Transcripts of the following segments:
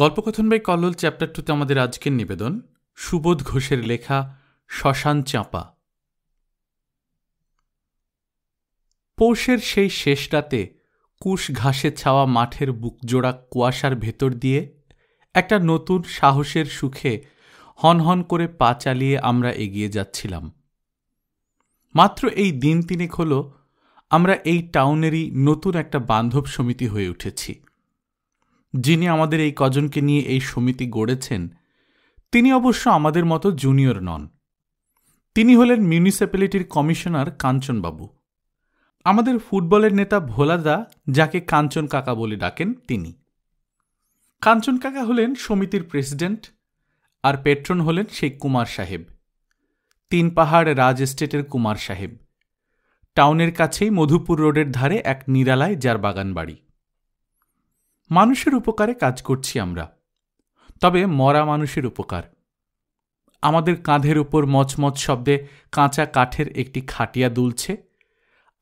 গল্পকথন by Kallol chapter টুতে আমাদের আজকের নিবেদন সুবোধ ঘোষের লেখা শ্মশান চাঁপা পৌষের সেই শেষ রাতে কুশ ঘাসে ছাওয়া মাঠের বুকজোড়া কুয়াশার ভেতর দিয়ে একটা নতুন সাহসের সুখে হনহন করে পা চালিয়ে আমরা এগিয়ে যাচ্ছিলাম মাত্র এই দিন তিনেক হল আমরা এই টাউনেরই নতুন একটা বান্ধব সমিতি হয়ে উঠেছি যিনি আমাদের এই কজনকে নিয়ে এই সমিতি গড়েছেন তিনি অবশ্য আমাদের মতো জুনিয়র নন তিনি হলেন মিউনিসিপ্যালিটির কমিশনার কাঞ্চনবাবু আমাদের ফুটবলের নেতা ভোলাদা যাকে কাঞ্চন কাকা বলে ডাকেন তিনি কাঞ্চন কাকা হলেন সমিতির প্রেসিডেন্ট আর পেট্রন হলেন সেই কুমার সাহেব তিন পাহাড় রাজ এস্টেটের কুমার সাহেব টাউনের কাছেই মধুপুর রোডের ধারে এক নিরালায় যার বাগান বাড়ি মানুষের উপকারে কাজ করছি আমরা তবে মরা মানুষের উপকার আমাদের কাঁধের উপর মচমচ শব্দে কাঁচা কাঠের একটি খাটিয়া দুলছে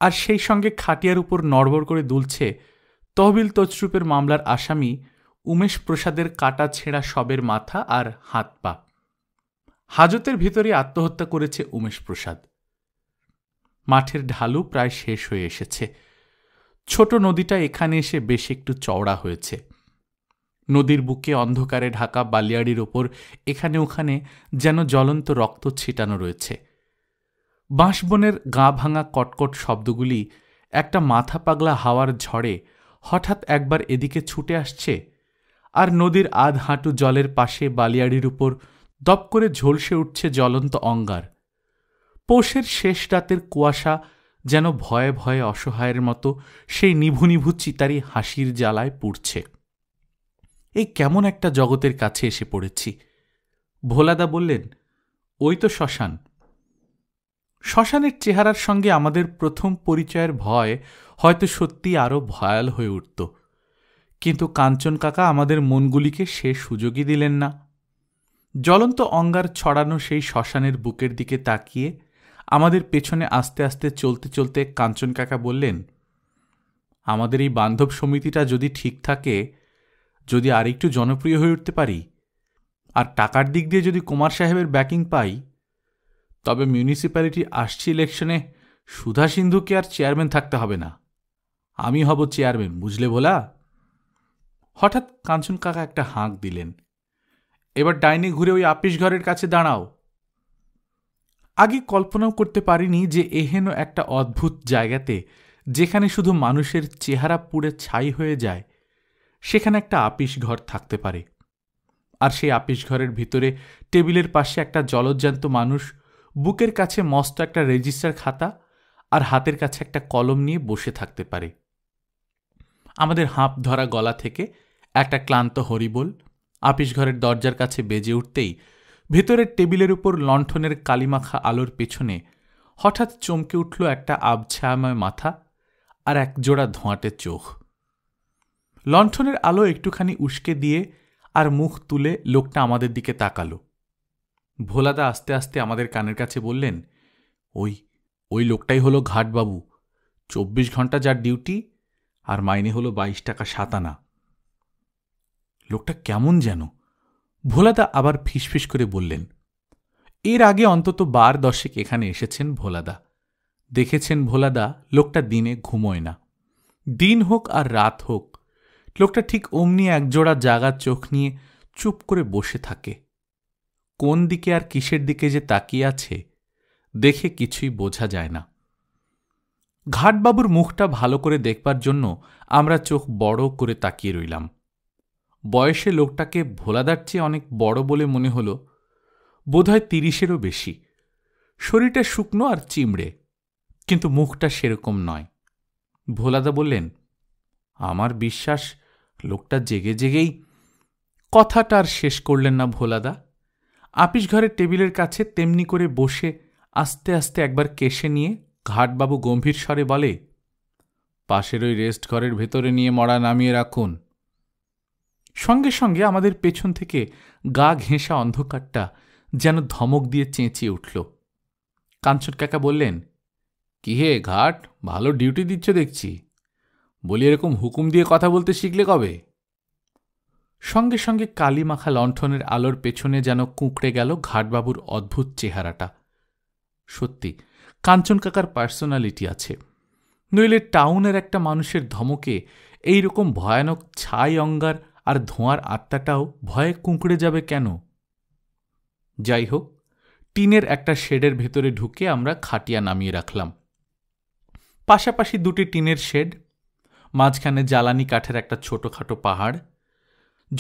আর সেই সঙ্গে খাটিয়ার উপর নড়বড় করে দুলছে তহবিল তছরূপের মামলার আসামি উমেশ প্রসাদের কাটা ছেঁড়া সবের মাথা আর হাত পা হাজতের ভিতরে আত্মহত্যা করেছে উমেশ প্রসাদ মাঠের ঢালু প্রায় শেষ হয়ে এসেছে ছোট নদীটা এখানে এসে বেশ একটু চওড়া হয়েছে নদীর বুকে অন্ধকারে ঢাকা বালিয়াড়ির ওপর এখানে ওখানে যেন জ্বলন্ত রক্ত ছিটানো রয়েছে বাঁশবনের গা ভাঙা কটকট শব্দগুলি একটা মাথা পাগলা হাওয়ার ঝড়ে হঠাৎ একবার এদিকে ছুটে আসছে আর নদীর আধ হাঁটু জলের পাশে বালিয়াড়ির উপর দপ করে ঝলসে উঠছে জ্বলন্ত অঙ্গার পোষের শেষ রাতের কুয়াশা যেন ভয়ে ভয়ে অসহায়ের মতো সেই নিভু নিভু চিতারি হাসির জ্বালায় পুড়ছে এই কেমন একটা জগতের কাছে এসে পড়েছি ভোলাদা বললেন ওই তো শ্মশান শ্মশানের চেহারার সঙ্গে আমাদের প্রথম পরিচয়ের ভয় হয়তো সত্যি আরও ভয়াল হয়ে উঠত কিন্তু কাঞ্চন কাকা আমাদের মনগুলিকে সে সুযোগই দিলেন না জ্বলন্ত অঙ্গার ছড়ানো সেই শ্মশানের বুকের দিকে তাকিয়ে আমাদের পেছনে আস্তে আস্তে চলতে চলতে কাঞ্চন কাকা বললেন আমাদের এই বান্ধব সমিতিটা যদি ঠিক থাকে যদি আরেকটু জনপ্রিয় হয়ে উঠতে পারি আর টাকার দিক দিয়ে যদি কুমার সাহেবের ব্যাকিং পাই তবে মিউনিসিপ্যালিটি আসছে ইলেকশনে সুধা সিন্ধুকে আর চেয়ারম্যান থাকতে হবে না আমি হব চেয়ারম্যান বুঝলে বলা হঠাৎ কাঞ্চন কাকা একটা হাঁক দিলেন এবার ডাইনে ঘুরে ওই আপিস ঘরের কাছে দাঁড়াও আগে কল্পনাও করতে পারিনি যে এহেন একটা অদ্ভুত জায়গাতে যেখানে শুধু মানুষের চেহারা পুড়ে ছাই হয়ে যায় সেখানে একটা আপিস ঘর থাকতে পারে আর সেই আপিস ঘরের ভিতরে টেবিলের পাশে একটা জলজ্যান্ত মানুষ বুকের কাছে মস্ত একটা রেজিস্টার খাতা আর হাতের কাছে একটা কলম নিয়ে বসে থাকতে পারে আমাদের হাঁপ ধরা গলা থেকে একটা ক্লান্ত হরিবোল আপিস ঘরের দরজার কাছে বেজে উঠতেই ভেতরের টেবিলের উপর লণ্ঠনের কালিমাখা আলোর পেছনে হঠাৎ চমকে উঠল একটা আবছায়াময় মাথা আর একজোড়া ধোঁয়াটে চোখ লণ্ঠনের আলো একটুখানি উস্কে দিয়ে আর মুখ তুলে লোকটা আমাদের দিকে তাকালো ভোলাদা আস্তে আস্তে আমাদের কানের কাছে বললেন ওই ওই লোকটাই হলো ঘাটবাবু চব্বিশ ঘন্টা যার ডিউটি আর মাইনে হলো বাইশ টাকা সাতানা লোকটা কেমন যেন ভোলাদা আবার ফিসফিস করে বললেন এর আগে অন্তত বার দশেক এখানে এসেছেন ভোলাদা দেখেছেন ভোলাদা লোকটা দিনে ঘুমোয় না দিন হোক আর রাত হোক লোকটা ঠিক অমনি একজোড়া জাগার চোখ নিয়ে চুপ করে বসে থাকে কোন দিকে আর কিসের দিকে যে তাকিয়ে আছে দেখে কিছুই বোঝা যায় না ঘাটবাবুর মুখটা ভালো করে দেখবার জন্য আমরা চোখ বড় করে তাকিয়ে রইলাম বয়সে লোকটাকে ভোলাদার চেয়ে অনেক বড় বলে মনে হল বোধহয় তিরিশেরও বেশি শরীরটা শুকনো আর চিমড়ে কিন্তু মুখটা সেরকম নয় ভোলাদা বললেন আমার বিশ্বাস লোকটা জেগে জেগেই কথাটা আর শেষ করলেন না ভোলাদা আপিস ঘরের টেবিলের কাছে তেমনি করে বসে আস্তে আস্তে একবার কেশে নিয়ে ঘাটবাবু গম্ভীর স্বরে বলে পাশের ওই রেস্ট ঘরের ভেতরে নিয়ে মরা নামিয়ে রাখুন সঙ্গে সঙ্গে আমাদের পেছন থেকে গা ঘেঁষা অন্ধকারটা যেন ধমক দিয়ে চেঁচিয়ে উঠল কাঞ্চন কাকা বললেন কি হে ঘাট ভালো ডিউটি দিচ্ছ দেখছি বলি এরকম হুকুম দিয়ে কথা বলতে শিখলে কবে সঙ্গে সঙ্গে কালি মাখা লণ্ঠনের আলোর পেছনে যেন কুঁকড়ে গেল ঘাটবাবুর অদ্ভুত চেহারাটা সত্যি কাঞ্চন কাকার পার্সোনালিটি আছে নইলে টাউনের একটা মানুষের ধমকে এই রকম ভয়ানক ছাই অঙ্গার আর ধোঁয়ার আত্মাটাও ভয়ে কুঁকড়ে যাবে কেন যাই হোক টিনের একটা শেডের ভেতরে ঢুকে আমরা খাটিয়া নামিয়ে রাখলাম পাশাপাশি দুটি টিনের শেড মাঝখানে জ্বালানি কাঠের একটা ছোটোখাটো পাহাড়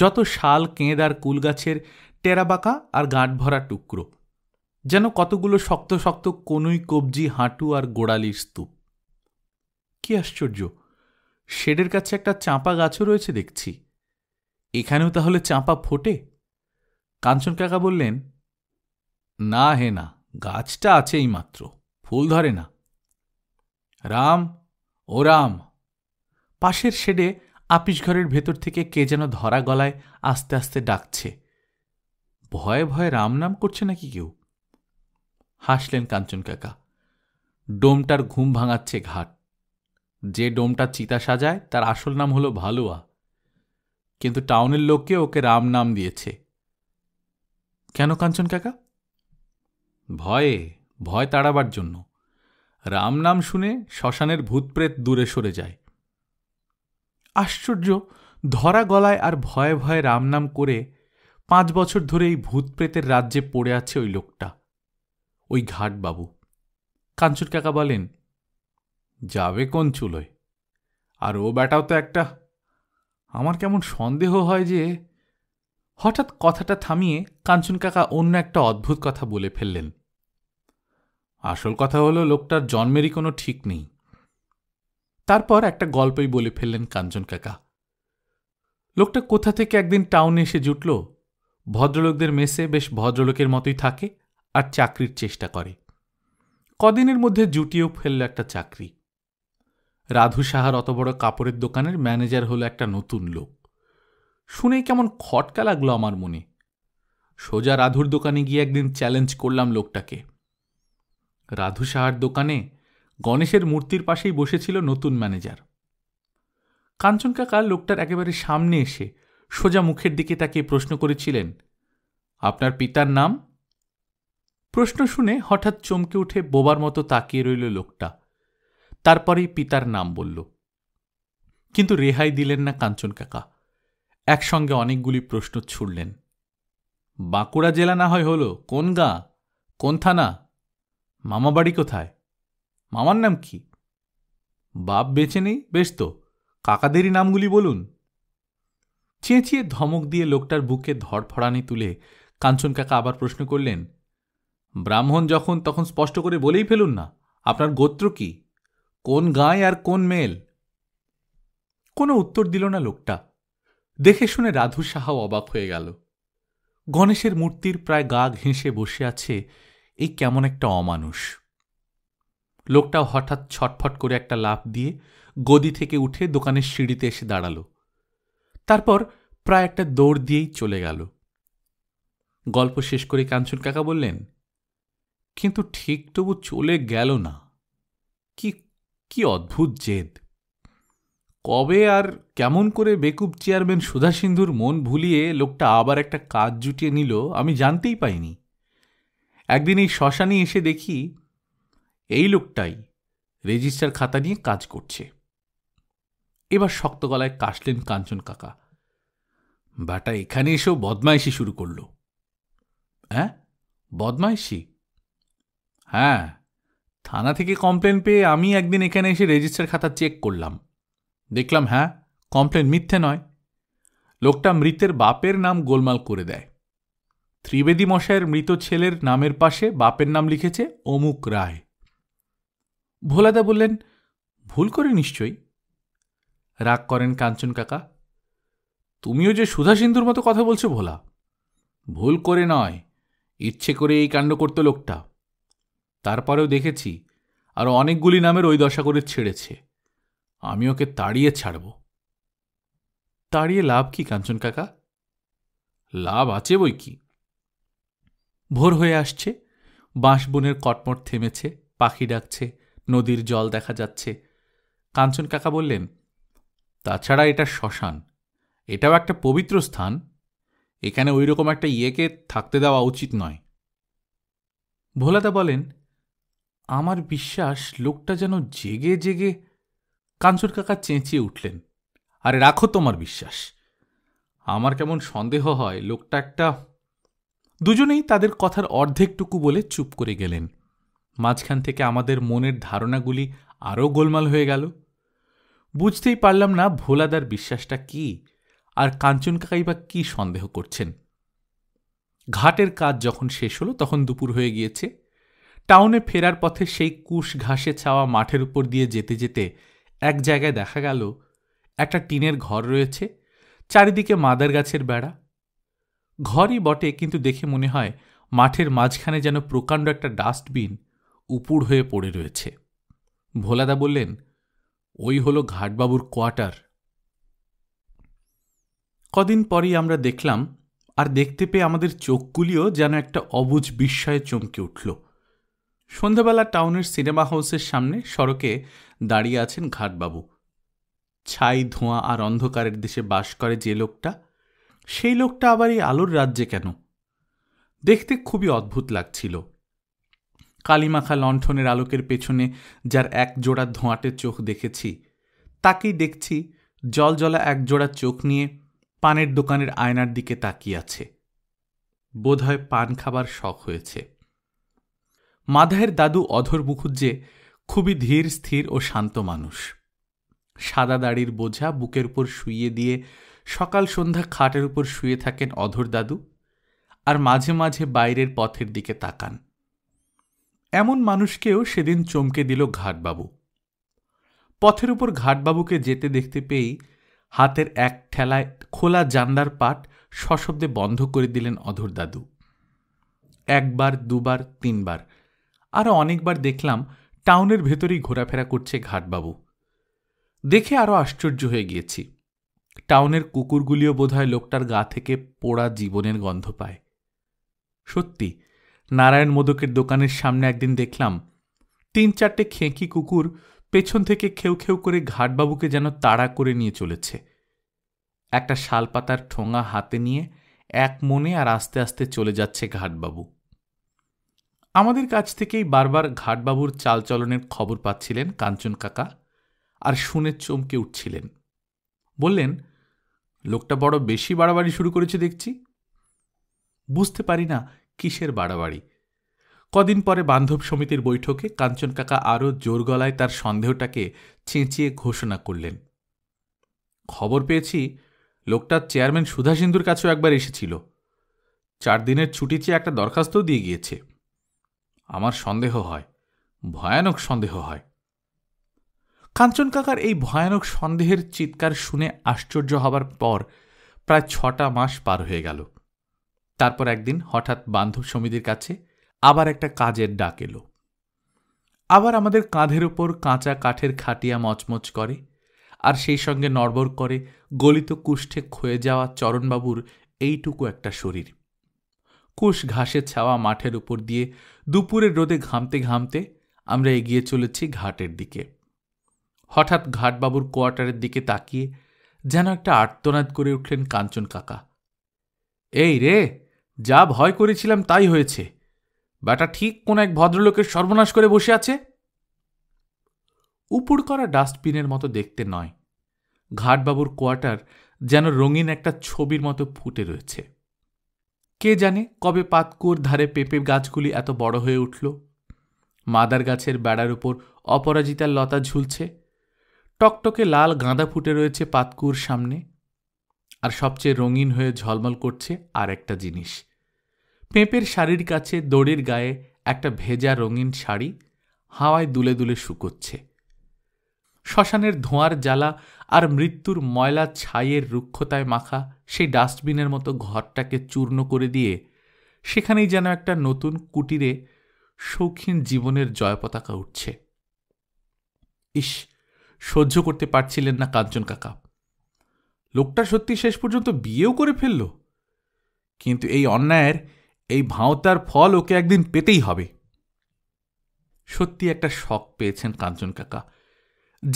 যত শাল কেঁদ আর কুলগাছের টেরাবাঁকা আর গাঁট ভরা টুকরো যেন কতগুলো শক্ত শক্ত কোনই কবজি হাঁটু আর গোড়ালির স্তূপ কি আশ্চর্য শেডের কাছে একটা চাঁপা গাছও রয়েছে দেখছি এখানেও তাহলে চাঁপা ফোটে কাঞ্চন কাকা বললেন না হে না গাছটা আছেই মাত্র ফুল ধরে না রাম ও রাম পাশের শেডে আপিস ঘরের ভেতর থেকে কে যেন ধরা গলায় আস্তে আস্তে ডাকছে ভয়ে ভয়ে রাম নাম করছে নাকি কেউ হাসলেন কাঞ্চন কাকা ডোমটার ঘুম ভাঙাচ্ছে ঘাট যে ডোমটা চিতা সাজায় তার আসল নাম হলো ভালুয়া কিন্তু টাউনের লোককে ওকে রাম নাম দিয়েছে কেন কাঞ্চন কাকা ভয়ে ভয় তাড়াবার জন্য রাম নাম শুনে শ্মশানের ভূতপ্রেত দূরে সরে যায় আশ্চর্য ধরা গলায় আর ভয়ে ভয়ে রাম নাম করে পাঁচ বছর ধরে এই ভূতপ্রেতের রাজ্যে পড়ে আছে ওই লোকটা ওই ঘাটবাবু কাঞ্চন কাকা বলেন যাবে কোন চুলোয় আর ও বেটাও তো একটা আমার কেমন সন্দেহ হয় যে হঠাৎ কথাটা থামিয়ে কাঞ্চন কাকা অন্য একটা অদ্ভুত কথা বলে ফেললেন আসল কথা হলো লোকটার জন্মেরই কোনো ঠিক নেই তারপর একটা গল্পই বলে ফেললেন কাঞ্চন কাকা লোকটা কোথা থেকে একদিন টাউনে এসে জুটল ভদ্রলোকদের মেসে বেশ ভদ্রলোকের মতোই থাকে আর চাকরির চেষ্টা করে কদিনের মধ্যে জুটিয়েও ফেলল একটা চাকরি রাধু সাহার অত বড় কাপড়ের দোকানের ম্যানেজার হলো একটা নতুন লোক শুনেই কেমন খটকা লাগলো আমার মনে সোজা রাধুর দোকানে গিয়ে একদিন চ্যালেঞ্জ করলাম লোকটাকে রাধু সাহার দোকানে গণেশের মূর্তির পাশেই বসেছিল নতুন ম্যানেজার কাঞ্চন কাকা লোকটার একেবারে সামনে এসে সোজা মুখের দিকে তাকে প্রশ্ন করেছিলেন আপনার পিতার নাম প্রশ্ন শুনে হঠাৎ চমকে উঠে বোবার মতো তাকিয়ে রইল লোকটা তারপরেই পিতার নাম বলল কিন্তু রেহাই দিলেন না কাঞ্চন কাকা একসঙ্গে অনেকগুলি প্রশ্ন ছুড়লেন বাঁকুড়া জেলা না হয় হলো কোন গাঁ কোন থানা মামা বাড়ি কোথায় মামার নাম কি বাপ বেঁচে নেই বেশ তো কাকাদেরই নামগুলি বলুন চেঁচিয়ে ধমক দিয়ে লোকটার বুকে ধড়ফড়ানি তুলে কাঞ্চন কাকা আবার প্রশ্ন করলেন ব্রাহ্মণ যখন তখন স্পষ্ট করে বলেই ফেলুন না আপনার গোত্র কি কোন গাঁ আর কোন মেল কোনো উত্তর দিল না লোকটা দেখে শুনে রাধু সাহাও অবাক হয়ে গেল গণেশের মূর্তির প্রায় গা ঘেঁষে বসে আছে এই কেমন একটা অমানুষ লোকটাও হঠাৎ ছটফট করে একটা লাফ দিয়ে গদি থেকে উঠে দোকানের সিঁড়িতে এসে দাঁড়াল তারপর প্রায় একটা দৌড় দিয়েই চলে গেল গল্প শেষ করে কাঞ্চন কাকা বললেন কিন্তু ঠিক তবু চলে গেল না কি কি অদ্ভুত জেদ কবে আর কেমন করে বেকুব চেয়ারম্যান সুধা সিন্ধুর মন ভুলিয়ে লোকটা আবার একটা কাজ জুটিয়ে নিল আমি জানতেই পাইনি একদিন এই শ্মশানে এসে দেখি এই লোকটাই রেজিস্টার খাতা নিয়ে কাজ করছে এবার শক্ত গলায় কাশলেন কাঞ্চন কাকা বাটা এখানে এসেও বদমাইশি শুরু করল হ্যাঁ বদমাইশি হ্যাঁ থানা থেকে কমপ্লেন পেয়ে আমি একদিন এখানে এসে রেজিস্টার খাতা চেক করলাম দেখলাম হ্যাঁ কমপ্লেন মিথ্যে নয় লোকটা মৃতের বাপের নাম গোলমাল করে দেয় ত্রিবেদী মশায়ের মৃত ছেলের নামের পাশে বাপের নাম লিখেছে অমুক রায় ভোলাদা বললেন ভুল করে নিশ্চয়ই রাগ করেন কাঞ্চন কাকা তুমিও যে সুধা সিন্ধুর মতো কথা বলছো ভোলা ভুল করে নয় ইচ্ছে করে এই কাণ্ড করতো লোকটা তারপরেও দেখেছি আরও অনেকগুলি নামের ওই দশা করে ছেড়েছে আমি ওকে তাড়িয়ে ছাড়ব তাড়িয়ে লাভ কি কাঞ্চন কাকা লাভ আছে বই কি ভোর হয়ে আসছে বাঁশবনের কটমট থেমেছে পাখি ডাকছে নদীর জল দেখা যাচ্ছে কাঞ্চন কাকা বললেন তাছাড়া এটা শ্মশান এটাও একটা পবিত্র স্থান এখানে ওই রকম একটা ইয়েকে থাকতে দেওয়া উচিত নয় ভোলাদা বলেন আমার বিশ্বাস লোকটা যেন জেগে জেগে কাঞ্চুর কাকা চেঁচিয়ে উঠলেন আরে রাখো তোমার বিশ্বাস আমার কেমন সন্দেহ হয় লোকটা একটা দুজনেই তাদের কথার অর্ধেকটুকু বলে চুপ করে গেলেন মাঝখান থেকে আমাদের মনের ধারণাগুলি আরও গোলমাল হয়ে গেল বুঝতেই পারলাম না ভোলাদার বিশ্বাসটা কি আর কাঞ্চন কাকাই বা কী সন্দেহ করছেন ঘাটের কাজ যখন শেষ হলো তখন দুপুর হয়ে গিয়েছে টাউনে ফেরার পথে সেই কুশ ঘাসে ছাওয়া মাঠের উপর দিয়ে যেতে যেতে এক জায়গায় দেখা গেল একটা টিনের ঘর রয়েছে চারিদিকে মাদার গাছের বেড়া ঘরই বটে কিন্তু দেখে মনে হয় মাঠের মাঝখানে যেন প্রকাণ্ড একটা ডাস্টবিন উপুড় হয়ে পড়ে রয়েছে ভোলাদা বললেন ওই হলো ঘাটবাবুর কোয়ার্টার কদিন পরেই আমরা দেখলাম আর দেখতে পেয়ে আমাদের চোখগুলিও যেন একটা অবুজ বিস্ময়ে চমকে উঠল সন্ধ্যাবেলা টাউনের সিনেমা হাউসের সামনে সড়কে দাঁড়িয়ে আছেন ঘাটবাবু ছাই ধোঁয়া আর অন্ধকারের দেশে বাস করে যে লোকটা সেই লোকটা আবার এই আলোর রাজ্যে কেন দেখতে খুবই অদ্ভুত লাগছিল কালিমাখা লণ্ঠনের আলোকের পেছনে যার এক জোড়া ধোঁয়াটে চোখ দেখেছি তাকেই দেখছি জলজলা এক জোড়া চোখ নিয়ে পানের দোকানের আয়নার দিকে তাকিয়ে আছে বোধহয় পান খাবার শখ হয়েছে মাধায়ের দাদু অধর মুখুজ্জে খুবই ধীর স্থির ও শান্ত মানুষ সাদা দাড়ির বোঝা বুকের উপর শুইয়ে দিয়ে সকাল সন্ধ্যা খাটের উপর শুয়ে থাকেন অধর দাদু আর মাঝে মাঝে বাইরের পথের দিকে তাকান এমন মানুষকেও সেদিন চমকে দিল ঘাটবাবু পথের উপর ঘাটবাবুকে যেতে দেখতে পেয়েই হাতের এক ঠেলায় খোলা জান্দার পাট সশব্দে বন্ধ করে দিলেন অধর দাদু একবার দুবার তিনবার আরও অনেকবার দেখলাম টাউনের ভেতরেই ঘোরাফেরা করছে ঘাটবাবু দেখে আরও আশ্চর্য হয়ে গিয়েছি টাউনের কুকুরগুলিও বোধহয় লোকটার গা থেকে পোড়া জীবনের গন্ধ পায় সত্যি নারায়ণ মোদকের দোকানের সামনে একদিন দেখলাম তিন চারটে খেঁকি কুকুর পেছন থেকে খেউ খেউ করে ঘাটবাবুকে যেন তাড়া করে নিয়ে চলেছে একটা শালপাতার ঠোঙা হাতে নিয়ে এক মনে আর আস্তে আস্তে চলে যাচ্ছে ঘাটবাবু আমাদের কাছ থেকেই বারবার ঘাটবাবুর চালচলনের খবর পাচ্ছিলেন কাঞ্চন কাকা আর শুনে চমকে উঠছিলেন বললেন লোকটা বড় বেশি বাড়াবাড়ি শুরু করেছে দেখছি বুঝতে পারি না কিসের বাড়াবাড়ি কদিন পরে বান্ধব সমিতির বৈঠকে কাঞ্চন কাকা আরও জোর গলায় তার সন্দেহটাকে চেঁচিয়ে ঘোষণা করলেন খবর পেয়েছি লোকটা চেয়ারম্যান সুধা কাছেও একবার এসেছিল চার দিনের ছুটি চেয়ে একটা দরখাস্তও দিয়ে গিয়েছে আমার সন্দেহ হয় ভয়ানক সন্দেহ হয় কাঞ্চন কাকার এই ভয়ানক সন্দেহের চিৎকার শুনে আশ্চর্য হবার পর প্রায় ছটা মাস পার হয়ে গেল তারপর একদিন হঠাৎ বান্ধব সমিতির কাছে আবার একটা কাজের ডাক এলো আবার আমাদের কাঁধের ওপর কাঁচা কাঠের খাটিয়া মচমচ করে আর সেই সঙ্গে নড়বড় করে গলিত কুষ্ঠে ক্ষয়ে যাওয়া চরণবাবুর এইটুকু একটা শরীর কুশ ঘাসে ছাওয়া মাঠের উপর দিয়ে দুপুরের রোদে ঘামতে ঘামতে আমরা এগিয়ে চলেছি ঘাটের দিকে হঠাৎ ঘাটবাবুর কোয়ার্টারের দিকে তাকিয়ে যেন একটা আর্তনাদ করে উঠলেন কাঞ্চন কাকা এই রে যা ভয় করেছিলাম তাই হয়েছে ব্যাটা ঠিক কোন এক ভদ্রলোকের সর্বনাশ করে বসে আছে উপর করা ডাস্টবিনের মতো দেখতে নয় ঘাটবাবুর কোয়ার্টার যেন রঙিন একটা ছবির মতো ফুটে রয়েছে কে জানে কবে পাতকুয়োর ধারে পেঁপে গাছগুলি এত বড় হয়ে উঠল মাদার গাছের বেড়ার উপর অপরাজিতার লতা ঝুলছে টকটকে লাল গাঁদা ফুটে রয়েছে পাতকুর সামনে আর সবচেয়ে রঙিন হয়ে ঝলমল করছে আর একটা জিনিস পেঁপের শাড়ির কাছে দড়ির গায়ে একটা ভেজা রঙিন শাড়ি হাওয়ায় দুলে দুলে শুকোচ্ছে শ্মশানের ধোঁয়ার জ্বালা আর মৃত্যুর ময়লা ছাইয়ের রুক্ষতায় মাখা সেই ডাস্টবিনের মতো ঘরটাকে চূর্ণ করে দিয়ে সেখানেই যেন একটা নতুন কুটিরে শৌখিন জীবনের জয়পতাকা উঠছে ইস সহ্য করতে পারছিলেন না কাঞ্চন কাকা লোকটা সত্যি শেষ পর্যন্ত বিয়েও করে ফেলল কিন্তু এই অন্যায়ের এই ভাঁওতার ফল ওকে একদিন পেতেই হবে সত্যি একটা শখ পেয়েছেন কাঞ্চন কাকা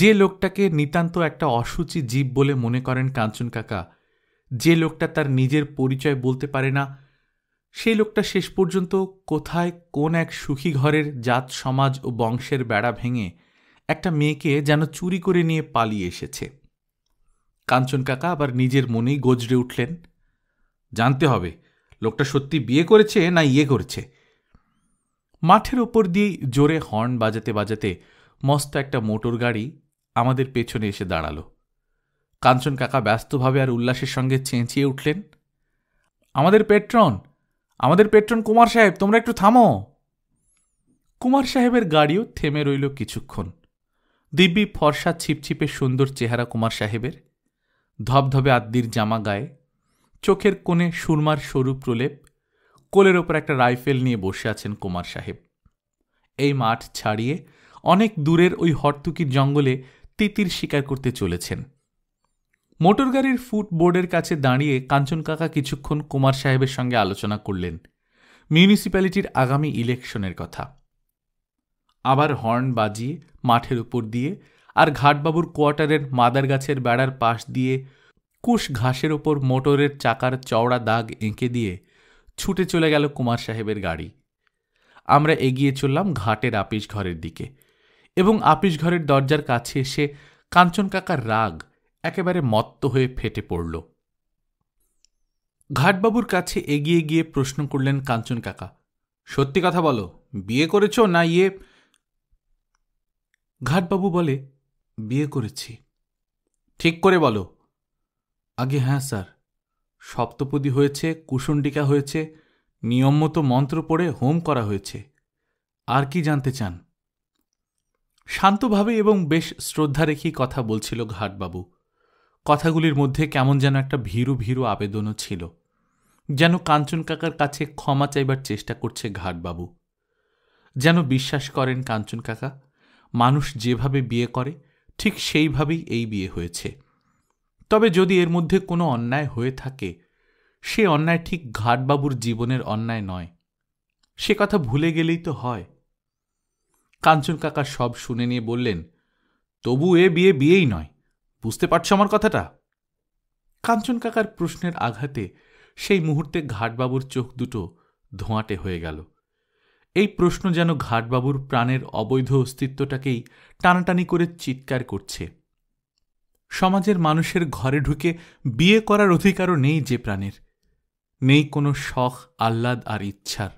যে লোকটাকে নিতান্ত একটা অসুচি জীব বলে মনে করেন কাঞ্চন কাকা যে লোকটা তার নিজের পরিচয় বলতে পারে না সেই লোকটা শেষ পর্যন্ত কোথায় কোন এক সুখী ঘরের জাত সমাজ ও বংশের বেড়া ভেঙে একটা মেয়েকে যেন চুরি করে নিয়ে পালিয়ে এসেছে কাঞ্চন কাকা আবার নিজের মনেই গজড়ে উঠলেন জানতে হবে লোকটা সত্যি বিয়ে করেছে না ইয়ে করেছে মাঠের ওপর দিয়ে জোরে হর্ন বাজাতে বাজাতে মস্ত একটা মোটর গাড়ি আমাদের পেছনে এসে দাঁড়ালো কাঞ্চন কাকা ব্যস্তভাবে আর উল্লাসের সঙ্গে চেঁচিয়ে উঠলেন আমাদের পেট্রন আমাদের পেট্রন কুমার সাহেব তোমরা একটু থামো কুমার সাহেবের গাড়িও থেমে রইল কিছুক্ষণ দিব্যি ফর্সা ছিপছিপে সুন্দর চেহারা কুমার সাহেবের ধবধবে আদ্দির জামা গায়ে চোখের কোণে সুরমার সরু প্রলেপ কোলের ওপর একটা রাইফেল নিয়ে বসে আছেন কুমার সাহেব এই মাঠ ছাড়িয়ে অনেক দূরের ওই হরতুকির জঙ্গলে তিতির শিকার করতে চলেছেন মোটরগাড়ির ফুটবোর্ডের কাছে দাঁড়িয়ে কাঞ্চন কাকা কিছুক্ষণ কুমার সাহেবের সঙ্গে আলোচনা করলেন মিউনিসিপ্যালিটির আগামী ইলেকশনের কথা আবার হর্ন বাজিয়ে মাঠের উপর দিয়ে আর ঘাটবাবুর কোয়ার্টারের মাদার গাছের বেড়ার পাশ দিয়ে কুশ ঘাসের ওপর মোটরের চাকার চওড়া দাগ এঁকে দিয়ে ছুটে চলে গেল কুমার সাহেবের গাড়ি আমরা এগিয়ে চললাম ঘাটের আপিস ঘরের দিকে এবং আপিস ঘরের দরজার কাছে এসে কাঞ্চন কাকার রাগ একেবারে মত্ত হয়ে ফেটে পড়ল ঘাটবাবুর কাছে এগিয়ে গিয়ে প্রশ্ন করলেন কাঞ্চন কাকা সত্যি কথা বলো বিয়ে করেছ না ইয়ে ঘাটবাবু বলে বিয়ে করেছি ঠিক করে বলো আগে হ্যাঁ স্যার সপ্তপদী হয়েছে কুসুণ্ডিকা হয়েছে নিয়ম মতো মন্ত্র পড়ে হোম করা হয়েছে আর কি জানতে চান শান্তভাবে এবং বেশ শ্রদ্ধা রেখেই কথা বলছিল ঘাটবাবু কথাগুলির মধ্যে কেমন যেন একটা ভীরু ভীরু আবেদনও ছিল যেন কাঞ্চন কাকার কাছে ক্ষমা চাইবার চেষ্টা করছে ঘাটবাবু যেন বিশ্বাস করেন কাঞ্চন কাকা মানুষ যেভাবে বিয়ে করে ঠিক সেইভাবেই এই বিয়ে হয়েছে তবে যদি এর মধ্যে কোনো অন্যায় হয়ে থাকে সে অন্যায় ঠিক ঘাটবাবুর জীবনের অন্যায় নয় সে কথা ভুলে গেলেই তো হয় কাঞ্চন কাকা সব শুনে নিয়ে বললেন তবু এ বিয়ে বিয়েই নয় বুঝতে পারছো আমার কথাটা কাঞ্চন কাকার প্রশ্নের আঘাতে সেই মুহূর্তে ঘাটবাবুর চোখ দুটো ধোঁয়াটে হয়ে গেল এই প্রশ্ন যেন ঘাটবাবুর প্রাণের অবৈধ অস্তিত্বটাকেই টানাটানি করে চিৎকার করছে সমাজের মানুষের ঘরে ঢুকে বিয়ে করার অধিকারও নেই যে প্রাণের নেই কোনো শখ আহ্লাদ আর ইচ্ছার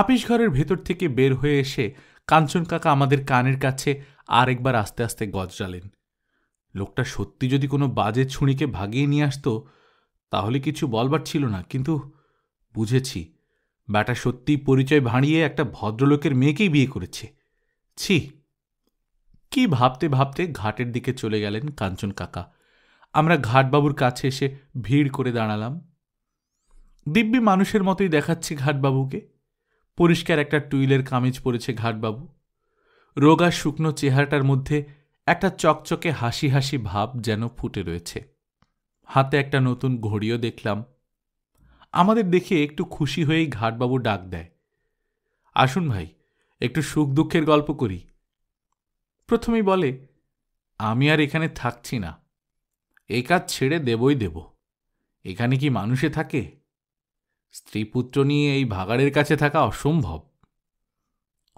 আপিস ঘরের ভেতর থেকে বের হয়ে এসে কাঞ্চন কাকা আমাদের কানের কাছে আরেকবার আস্তে আস্তে গজরালেন লোকটা সত্যি যদি কোনো বাজে ছুঁড়িকে ভাগিয়ে নিয়ে আসতো তাহলে কিছু বলবার ছিল না কিন্তু বুঝেছি ব্যাটা সত্যিই পরিচয় ভাঁড়িয়ে একটা ভদ্রলোকের মেয়েকেই বিয়ে করেছে ছি কি ভাবতে ভাবতে ঘাটের দিকে চলে গেলেন কাঞ্চন কাকা আমরা ঘাটবাবুর কাছে এসে ভিড় করে দাঁড়ালাম দিব্যি মানুষের মতোই দেখাচ্ছে ঘাটবাবুকে পরিষ্কার একটা টুইলের কামিজ পরেছে ঘাটবাবু রোগা শুকনো চেহারাটার মধ্যে একটা চকচকে হাসি হাসি ভাব যেন ফুটে রয়েছে হাতে একটা নতুন ঘড়িও দেখলাম আমাদের দেখে একটু খুশি হয়েই ঘাটবাবু ডাক দেয় আসুন ভাই একটু সুখ দুঃখের গল্প করি প্রথমেই বলে আমি আর এখানে থাকছি না এ কাজ ছেড়ে দেবই দেব এখানে কি মানুষে থাকে স্ত্রী পুত্র নিয়ে এই ভাগাড়ের কাছে থাকা অসম্ভব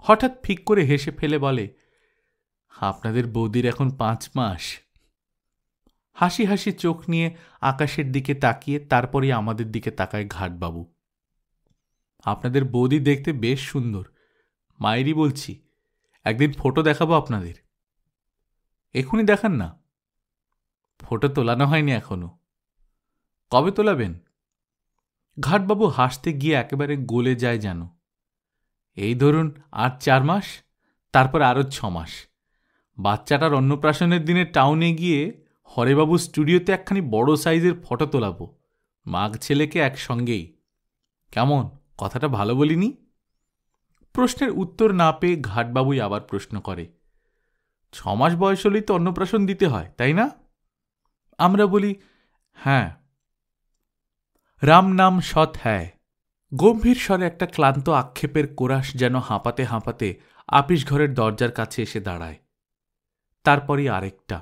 হঠাৎ ফিক করে হেসে ফেলে বলে আপনাদের বৌদির এখন পাঁচ মাস হাসি হাসি চোখ নিয়ে আকাশের দিকে তাকিয়ে তারপরে আমাদের দিকে তাকায় ঘাটবাবু আপনাদের বৌদি দেখতে বেশ সুন্দর মায়েরই বলছি একদিন ফটো দেখাবো আপনাদের এখনই দেখান না ফটো তোলানো হয়নি এখনও কবে তোলাবেন ঘাটবাবু হাসতে গিয়ে একেবারে গলে যায় যেন এই ধরুন আর চার মাস তারপর আরও ছ মাস বাচ্চাটার অন্নপ্রাশনের দিনে টাউনে গিয়ে হরেবাবু স্টুডিওতে একখানি বড় সাইজের ফটো তোলাবো মাঘ ছেলেকে একসঙ্গেই কেমন কথাটা ভালো বলিনি প্রশ্নের উত্তর না পেয়ে ঘাটবাবুই আবার প্রশ্ন করে ছমাস বয়স হলেই তো অন্নপ্রাশন দিতে হয় তাই না আমরা বলি হ্যাঁ রাম নাম সৎ হ্যায় গম্ভীর স্বরে একটা ক্লান্ত আক্ষেপের কোরাস যেন হাঁপাতে হাঁপাতে আপিস ঘরের দরজার কাছে এসে দাঁড়ায় তারপরই আরেকটা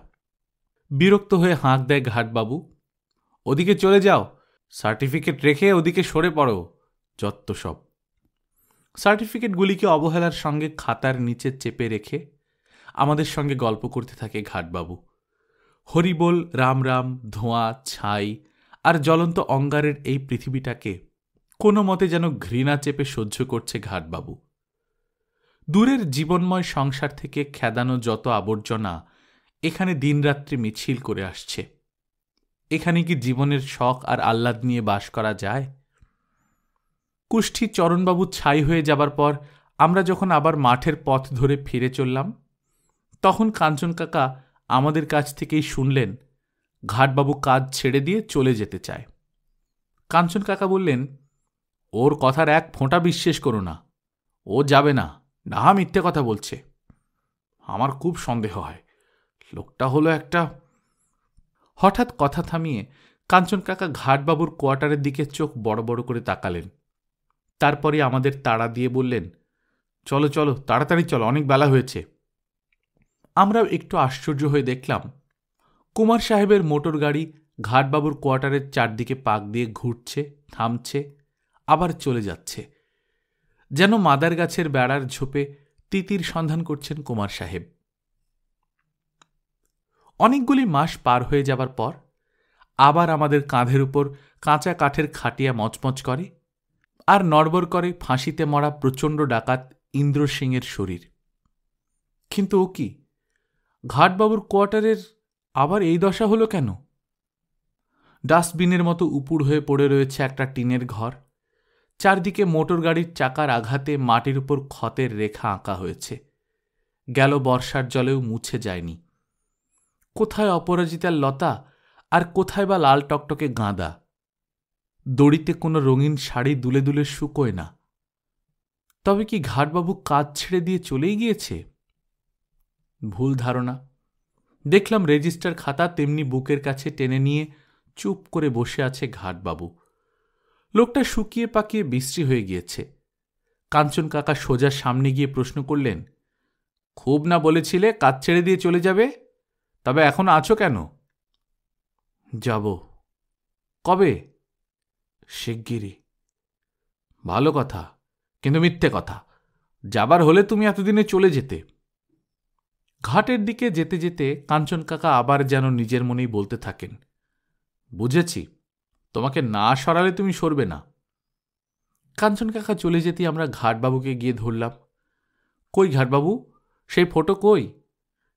বিরক্ত হয়ে হাঁক দেয় ঘাটবাবু ওদিকে চলে যাও সার্টিফিকেট রেখে ওদিকে সরে পড়ো যত্ত সব সার্টিফিকেটগুলিকে অবহেলার সঙ্গে খাতার নিচে চেপে রেখে আমাদের সঙ্গে গল্প করতে থাকে ঘাটবাবু হরিবোল রাম রাম ধোঁয়া ছাই আর জ্বলন্ত অঙ্গারের এই পৃথিবীটাকে কোনো মতে যেন ঘৃণা চেপে সহ্য করছে ঘাটবাবু দূরের জীবনময় সংসার থেকে খেদানো যত আবর্জনা এখানে দিনরাত্রি মিছিল করে আসছে এখানে কি জীবনের শখ আর আহ্লাদ নিয়ে বাস করা যায় কুষ্ঠি চরণবাবু ছাই হয়ে যাবার পর আমরা যখন আবার মাঠের পথ ধরে ফিরে চললাম তখন কাঞ্চন কাকা আমাদের কাছ থেকেই শুনলেন ঘাটবাবু কাজ ছেড়ে দিয়ে চলে যেতে চায় কাঞ্চন কাকা বললেন ওর কথার এক ফোঁটা বিশ্বাস করো না ও যাবে না না মিথ্যে কথা বলছে আমার খুব সন্দেহ হয় লোকটা হলো একটা হঠাৎ কথা থামিয়ে কাঞ্চন কাকা ঘাটবাবুর কোয়ার্টারের দিকে চোখ বড় বড় করে তাকালেন তারপরে আমাদের তাড়া দিয়ে বললেন চলো চলো তাড়াতাড়ি চলো অনেক বেলা হয়েছে আমরাও একটু আশ্চর্য হয়ে দেখলাম কুমার সাহেবের মোটর গাড়ি ঘাটবাবুর কোয়ার্টারের চারদিকে পাক দিয়ে ঘুরছে থামছে আবার চলে যাচ্ছে যেন মাদার গাছের বেড়ার ঝোপে তিতির সন্ধান করছেন কুমার সাহেব অনেকগুলি মাস পার হয়ে যাবার পর আবার আমাদের কাঁধের উপর কাঁচা কাঠের খাটিয়া মচমচ করে আর নড়বড় করে ফাঁসিতে মরা প্রচণ্ড ডাকাত ইন্দ্র সিংয়ের শরীর কিন্তু ও কি ঘাটবাবুর কোয়ার্টারের আবার এই দশা হলো কেন ডাস্টবিনের মতো উপুড় হয়ে পড়ে রয়েছে একটা টিনের ঘর চারদিকে মোটর গাড়ির চাকার আঘাতে মাটির উপর ক্ষতের রেখা আঁকা হয়েছে গেল বর্ষার জলেও মুছে যায়নি কোথায় অপরাজিতার লতা আর কোথায় বা লাল টকটকে গাঁদা দড়িতে কোনো রঙিন শাড়ি দুলে দুলে শুকোয় না তবে কি ঘাটবাবু কাজ ছেড়ে দিয়ে চলেই গিয়েছে ভুল ধারণা দেখলাম রেজিস্টার খাতা তেমনি বুকের কাছে টেনে নিয়ে চুপ করে বসে আছে ঘাটবাবু লোকটা শুকিয়ে পাকিয়ে বিশ্রী হয়ে গিয়েছে কাঞ্চন কাকা সোজা সামনে গিয়ে প্রশ্ন করলেন খুব না বলেছিলে কাজ ছেড়ে দিয়ে চলে যাবে তবে এখন আছো কেন যাব কবে শিগগিরি ভালো কথা কিন্তু মিথ্যে কথা যাবার হলে তুমি এতদিনে চলে যেতে ঘাটের দিকে যেতে যেতে কাঞ্চন কাকা আবার যেন নিজের মনেই বলতে থাকেন বুঝেছি তোমাকে না সরালে তুমি সরবে না কাঞ্চন কাকা চলে যেতে আমরা ঘাটবাবুকে গিয়ে ধরলাম কই ঘাটবাবু সেই ফটো কই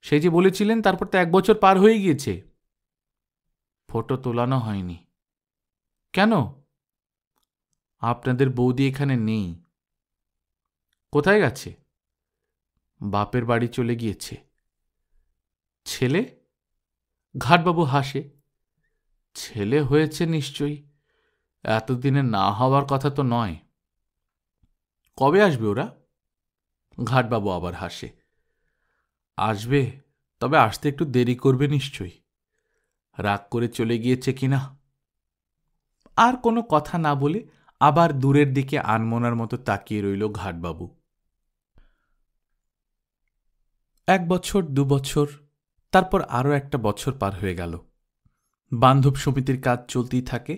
সে যে বলেছিলেন তারপর তো এক বছর পার হয়ে গিয়েছে ফটো তোলানো হয়নি কেন আপনাদের বৌদি এখানে নেই কোথায় গেছে বাপের বাড়ি চলে গিয়েছে ছেলে ঘাটবাবু হাসে ছেলে হয়েছে নিশ্চয়ই এতদিনে না হওয়ার কথা তো নয় কবে আসবে ওরা ঘাটবাবু আবার হাসে আসবে তবে আসতে একটু দেরি করবে নিশ্চয়ই রাগ করে চলে গিয়েছে কিনা আর কোনো কথা না বলে আবার দূরের দিকে আনমনার মতো তাকিয়ে রইল ঘাটবাবু এক বছর দু বছর তারপর আরও একটা বছর পার হয়ে গেল বান্ধব সমিতির কাজ চলতেই থাকে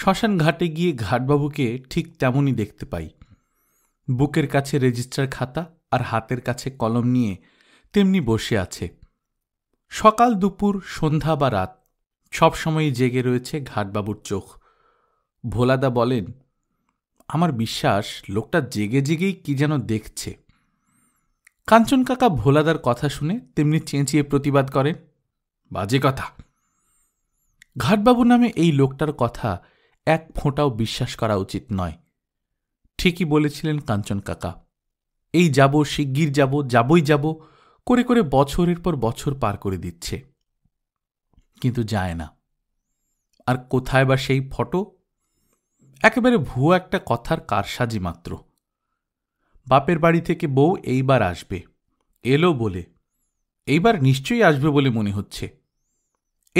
শ্মশান ঘাটে গিয়ে ঘাটবাবুকে ঠিক তেমনই দেখতে পাই বুকের কাছে রেজিস্টার খাতা আর হাতের কাছে কলম নিয়ে তেমনি বসে আছে সকাল দুপুর সন্ধ্যা বা রাত সবসময়ই জেগে রয়েছে ঘাটবাবুর চোখ ভোলাদা বলেন আমার বিশ্বাস লোকটা জেগে জেগেই কি যেন দেখছে কাঞ্চন কাকা ভোলাদার কথা শুনে তেমনি চেঁচিয়ে প্রতিবাদ করেন বাজে কথা ঘাটবাবু নামে এই লোকটার কথা এক ফোঁটাও বিশ্বাস করা উচিত নয় ঠিকই বলেছিলেন কাঞ্চন কাকা এই যাব শিগগির যাব যাবই যাব করে করে বছরের পর বছর পার করে দিচ্ছে কিন্তু যায় না আর কোথায় বা সেই ফটো একেবারে ভুয়ো একটা কথার কারসাজি মাত্র বাপের বাড়ি থেকে বউ এইবার আসবে এলো বলে এইবার নিশ্চয়ই আসবে বলে মনে হচ্ছে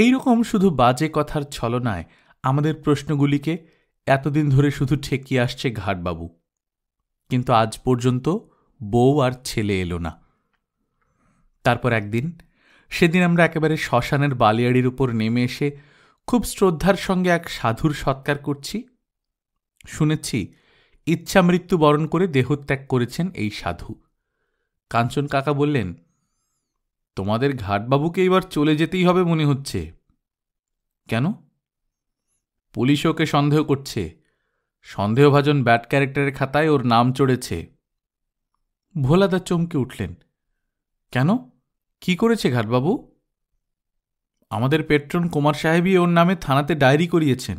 এইরকম শুধু বাজে কথার ছলনায় আমাদের প্রশ্নগুলিকে এতদিন ধরে শুধু ঠেকিয়ে আসছে ঘাটবাবু কিন্তু আজ পর্যন্ত বউ আর ছেলে এলো না তারপর একদিন সেদিন আমরা একেবারে শ্মশানের বালিয়াড়ির উপর নেমে এসে খুব শ্রদ্ধার সঙ্গে এক সাধুর সৎকার করছি শুনেছি ইচ্ছা মৃত্যু বরণ করে দেহত্যাগ করেছেন এই সাধু কাঞ্চন কাকা বললেন তোমাদের ঘাটবাবুকে এবার চলে যেতেই হবে মনে হচ্ছে কেন পুলিশ ওকে সন্দেহ করছে সন্দেহভাজন ব্যাট ক্যারেক্টারের খাতায় ওর নাম চড়েছে ভোলাদা চমকে উঠলেন কেন কি করেছে ঘাটবাবু আমাদের পেট্রন কুমার সাহেবই ওর নামে থানাতে ডায়েরি করিয়েছেন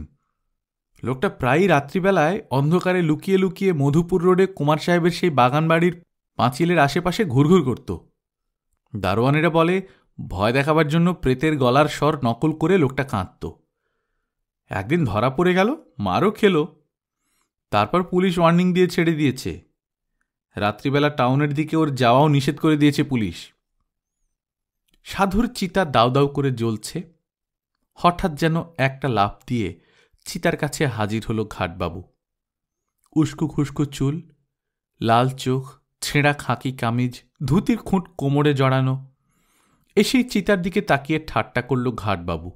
লোকটা প্রায়ই রাত্রিবেলায় অন্ধকারে লুকিয়ে লুকিয়ে মধুপুর রোডে কুমার সাহেবের সেই বাগানবাড়ির পাঁচিলের আশেপাশে ঘুরঘুর করত দারোয়ানেরা বলে ভয় দেখাবার জন্য প্রেতের গলার স্বর নকল করে লোকটা কাঁদত একদিন ধরা পড়ে গেল মারও খেলো তারপর পুলিশ ওয়ার্নিং দিয়ে ছেড়ে দিয়েছে রাত্রিবেলা টাউনের দিকে ওর যাওয়াও নিষেধ করে দিয়েছে পুলিশ সাধুর চিতা দাউ দাউ করে জ্বলছে হঠাৎ যেন একটা লাভ দিয়ে চিতার কাছে হাজির হলো ঘাটবাবু উস্কু খুস্কু চুল লাল চোখ ছেঁড়া খাঁকি কামিজ ধুতির খুঁট কোমরে জড়ানো এসেই চিতার দিকে তাকিয়ে ঠাট্টা করল ঘাটবাবু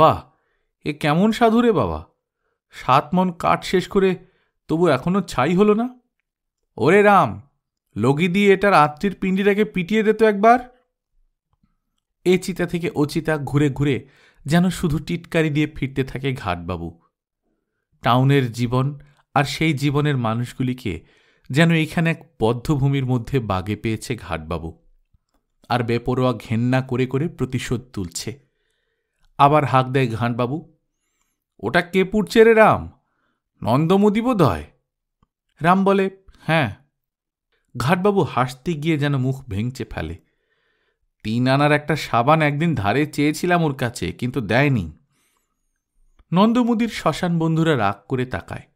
বাহ এ কেমন সাধু রে বাবা সাত মন কাঠ শেষ করে তবু এখনো ছাই হলো না ওরে রাম লগি দিয়ে এটার আত্মীর পিণ্ডিটাকে পিটিয়ে দিত একবার এ চিতা থেকে অচিতা ঘুরে ঘুরে যেন শুধু টিটকারি দিয়ে ফিরতে থাকে ঘাটবাবু টাউনের জীবন আর সেই জীবনের মানুষগুলিকে যেন এক বদ্ধভূমির মধ্যে বাগে পেয়েছে ঘাটবাবু আর বেপরোয়া ঘেন্না করে করে প্রতিশোধ তুলছে আবার হাক দেয় ঘাটবাবু ওটা কে পুড়ছে রে রাম নন্দমুদি বোধয় রাম বলে হ্যাঁ ঘাটবাবু হাসতে গিয়ে যেন মুখ ভেঙচে ফেলে তিন আনার একটা সাবান একদিন ধারে চেয়েছিলাম ওর কাছে কিন্তু দেয়নি নন্দমুদির শ্মশান বন্ধুরা রাগ করে তাকায়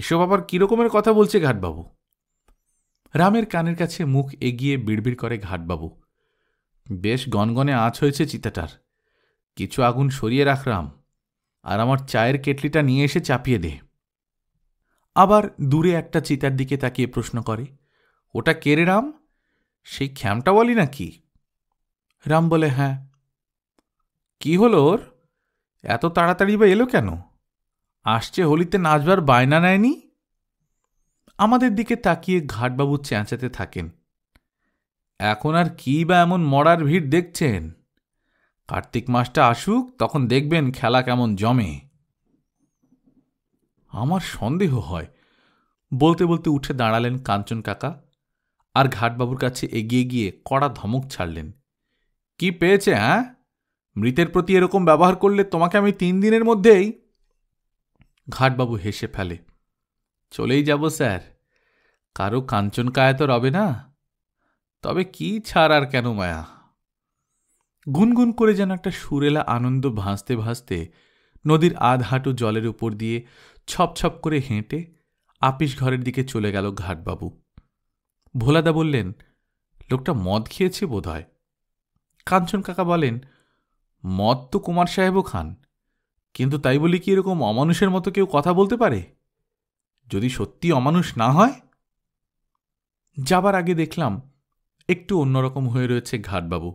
এসব আবার কীরকমের কথা বলছে ঘাটবাবু রামের কানের কাছে মুখ এগিয়ে বিড়বিড় করে ঘাটবাবু বেশ গনগনে আঁচ হয়েছে চিতাটার কিছু আগুন সরিয়ে রাখ রাম আর আমার চায়ের কেটলিটা নিয়ে এসে চাপিয়ে দে আবার দূরে একটা চিতার দিকে তাকিয়ে প্রশ্ন করে ওটা কেরে রাম সেই খ্যামটা বলি নাকি রাম বলে হ্যাঁ কি হলো ওর এত তাড়াতাড়ি বা এলো কেন আসছে হোলিতে নাচবার বায়না নেয়নি আমাদের দিকে তাকিয়ে ঘাটবাবু চেঁচাতে থাকেন এখন আর কি বা এমন মরার ভিড় দেখছেন কার্তিক মাসটা আসুক তখন দেখবেন খেলা কেমন জমে আমার সন্দেহ হয় বলতে বলতে উঠে দাঁড়ালেন কাঞ্চন কাকা আর ঘাটবাবুর কাছে এগিয়ে গিয়ে কড়া ধমক ছাড়লেন কি পেয়েছে হ্যাঁ মৃতের প্রতি এরকম ব্যবহার করলে তোমাকে আমি তিন দিনের মধ্যেই ঘাটবাবু হেসে ফেলে চলেই যাব স্যার কারো কাঞ্চন কায়া তো রবে না তবে কি ছাড় আর কেন মায়া গুনগুন করে যেন একটা সুরেলা আনন্দ ভাসতে ভাসতে নদীর আধ হাঁটু জলের উপর দিয়ে ছপ ছপ করে হেঁটে আপিস ঘরের দিকে চলে গেল ঘাটবাবু ভোলাদা বললেন লোকটা মদ খেয়েছে বোধ হয় কাঞ্চন কাকা বলেন মদ তো কুমার সাহেবও খান কিন্তু তাই বলে কি এরকম অমানুষের মতো কেউ কথা বলতে পারে যদি সত্যি অমানুষ না হয় যাবার আগে দেখলাম একটু অন্যরকম হয়ে রয়েছে ঘাটবাবু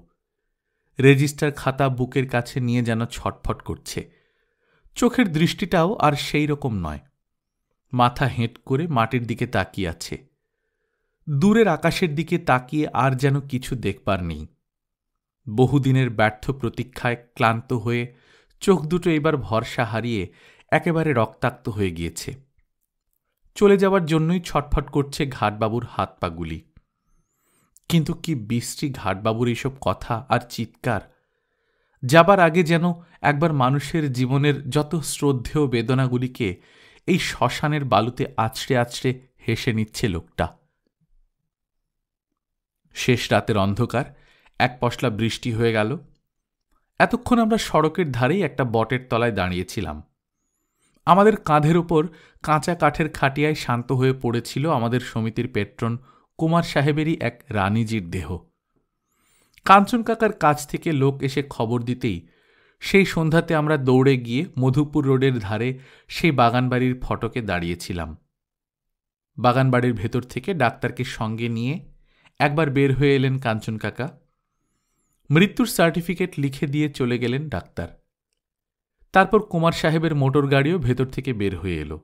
রেজিস্টার খাতা বুকের কাছে নিয়ে যেন ছটফট করছে চোখের দৃষ্টিটাও আর সেই রকম নয় মাথা হেঁট করে মাটির দিকে তাকিয়ে আছে দূরের আকাশের দিকে তাকিয়ে আর যেন কিছু দেখবার নেই বহুদিনের ব্যর্থ প্রতীক্ষায় ক্লান্ত হয়ে চোখ দুটো এবার ভরসা হারিয়ে একেবারে রক্তাক্ত হয়ে গিয়েছে চলে যাওয়ার জন্যই ছটফট করছে ঘাটবাবুর হাত পাগুলি কিন্তু কি বিশ্রী ঘাটবাবুর এইসব কথা আর চিৎকার যাবার আগে যেন একবার মানুষের জীবনের যত শ্রদ্ধেয় বেদনাগুলিকে এই শ্মশানের বালুতে আছড়ে আছড়ে হেসে নিচ্ছে লোকটা শেষ রাতের অন্ধকার এক পশলা বৃষ্টি হয়ে গেল এতক্ষণ আমরা সড়কের ধারেই একটা বটের তলায় দাঁড়িয়েছিলাম আমাদের কাঁধের ওপর কাঁচা কাঠের খাটিয়ায় শান্ত হয়ে পড়েছিল আমাদের সমিতির পেট্রন কুমার সাহেবেরই এক রানীজির দেহ কাঞ্চন কাকার কাছ থেকে লোক এসে খবর দিতেই সেই সন্ধ্যাতে আমরা দৌড়ে গিয়ে মধুপুর রোডের ধারে সেই বাগানবাড়ির ফটকে দাঁড়িয়েছিলাম বাগানবাড়ির ভেতর থেকে ডাক্তারকে সঙ্গে নিয়ে একবার বের হয়ে এলেন কাঞ্চন কাকা মৃত্যুর সার্টিফিকেট লিখে দিয়ে চলে গেলেন ডাক্তার তারপর কুমার সাহেবের মোটর গাড়িও ভেতর থেকে বের হয়ে এলো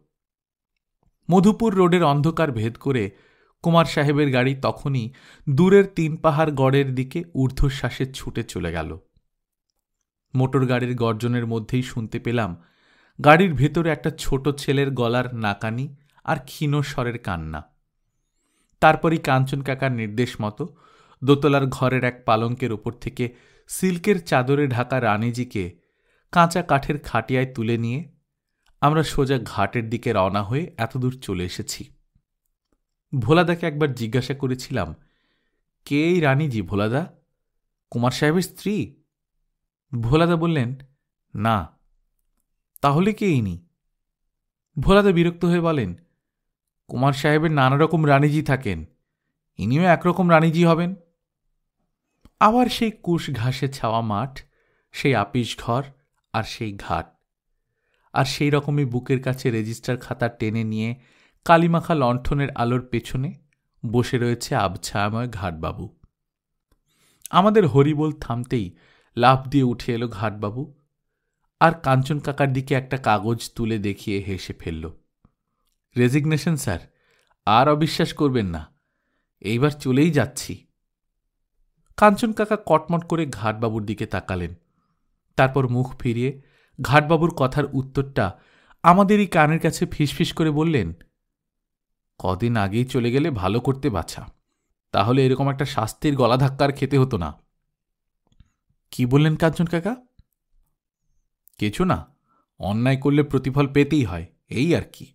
মধুপুর রোডের অন্ধকার ভেদ করে কুমার সাহেবের গাড়ি তখনই দূরের তিন পাহাড় গড়ের দিকে ঊর্ধ্বশ্বাসে ছুটে চলে গেল মোটর গাড়ির গর্জনের মধ্যেই শুনতে পেলাম গাড়ির ভেতরে একটা ছোট ছেলের গলার নাকানি আর ক্ষীণ স্বরের কান্না তারপরই কাঞ্চন কাকার নির্দেশ মতো দোতলার ঘরের এক পালঙ্কের ওপর থেকে সিল্কের চাদরে ঢাকা রানিজিকে কাঁচা কাঠের খাটিয়ায় তুলে নিয়ে আমরা সোজা ঘাটের দিকে রওনা হয়ে এতদূর চলে এসেছি ভোলাদাকে একবার জিজ্ঞাসা করেছিলাম কে এই রানীজি ভোলাদা কুমার সাহেবের স্ত্রী ভোলাদা বললেন না তাহলে কে ইনি ভোলাদা বিরক্ত হয়ে বলেন কুমার সাহেবের নানা রকম রানীজি থাকেন ইনিও একরকম রানীজি হবেন আবার সেই কুশ ঘাসে ছাওয়া মাঠ সেই আপিস ঘর আর সেই ঘাট আর সেই রকমই বুকের কাছে রেজিস্টার খাতা টেনে নিয়ে কালিমাখা লণ্ঠনের আলোর পেছনে বসে রয়েছে আবছায়াময় ঘাটবাবু আমাদের হরিবোল থামতেই লাভ দিয়ে উঠে এলো ঘাটবাবু আর কাঞ্চন কাকার দিকে একটা কাগজ তুলে দেখিয়ে হেসে ফেলল রেজিগনেশন স্যার আর অবিশ্বাস করবেন না এইবার চলেই যাচ্ছি কাঞ্চন কাকা কটমট করে ঘাটবাবুর দিকে তাকালেন তারপর মুখ ফিরিয়ে ঘাটবাবুর কথার উত্তরটা আমাদেরই কানের কাছে ফিসফিস করে বললেন কদিন আগেই চলে গেলে ভালো করতে বাছা তাহলে এরকম একটা শাস্তির গলা ধাক্কার খেতে হতো না কি বললেন কাঞ্চন কাকা কিছু না অন্যায় করলে প্রতিফল পেতেই হয় এই আর কি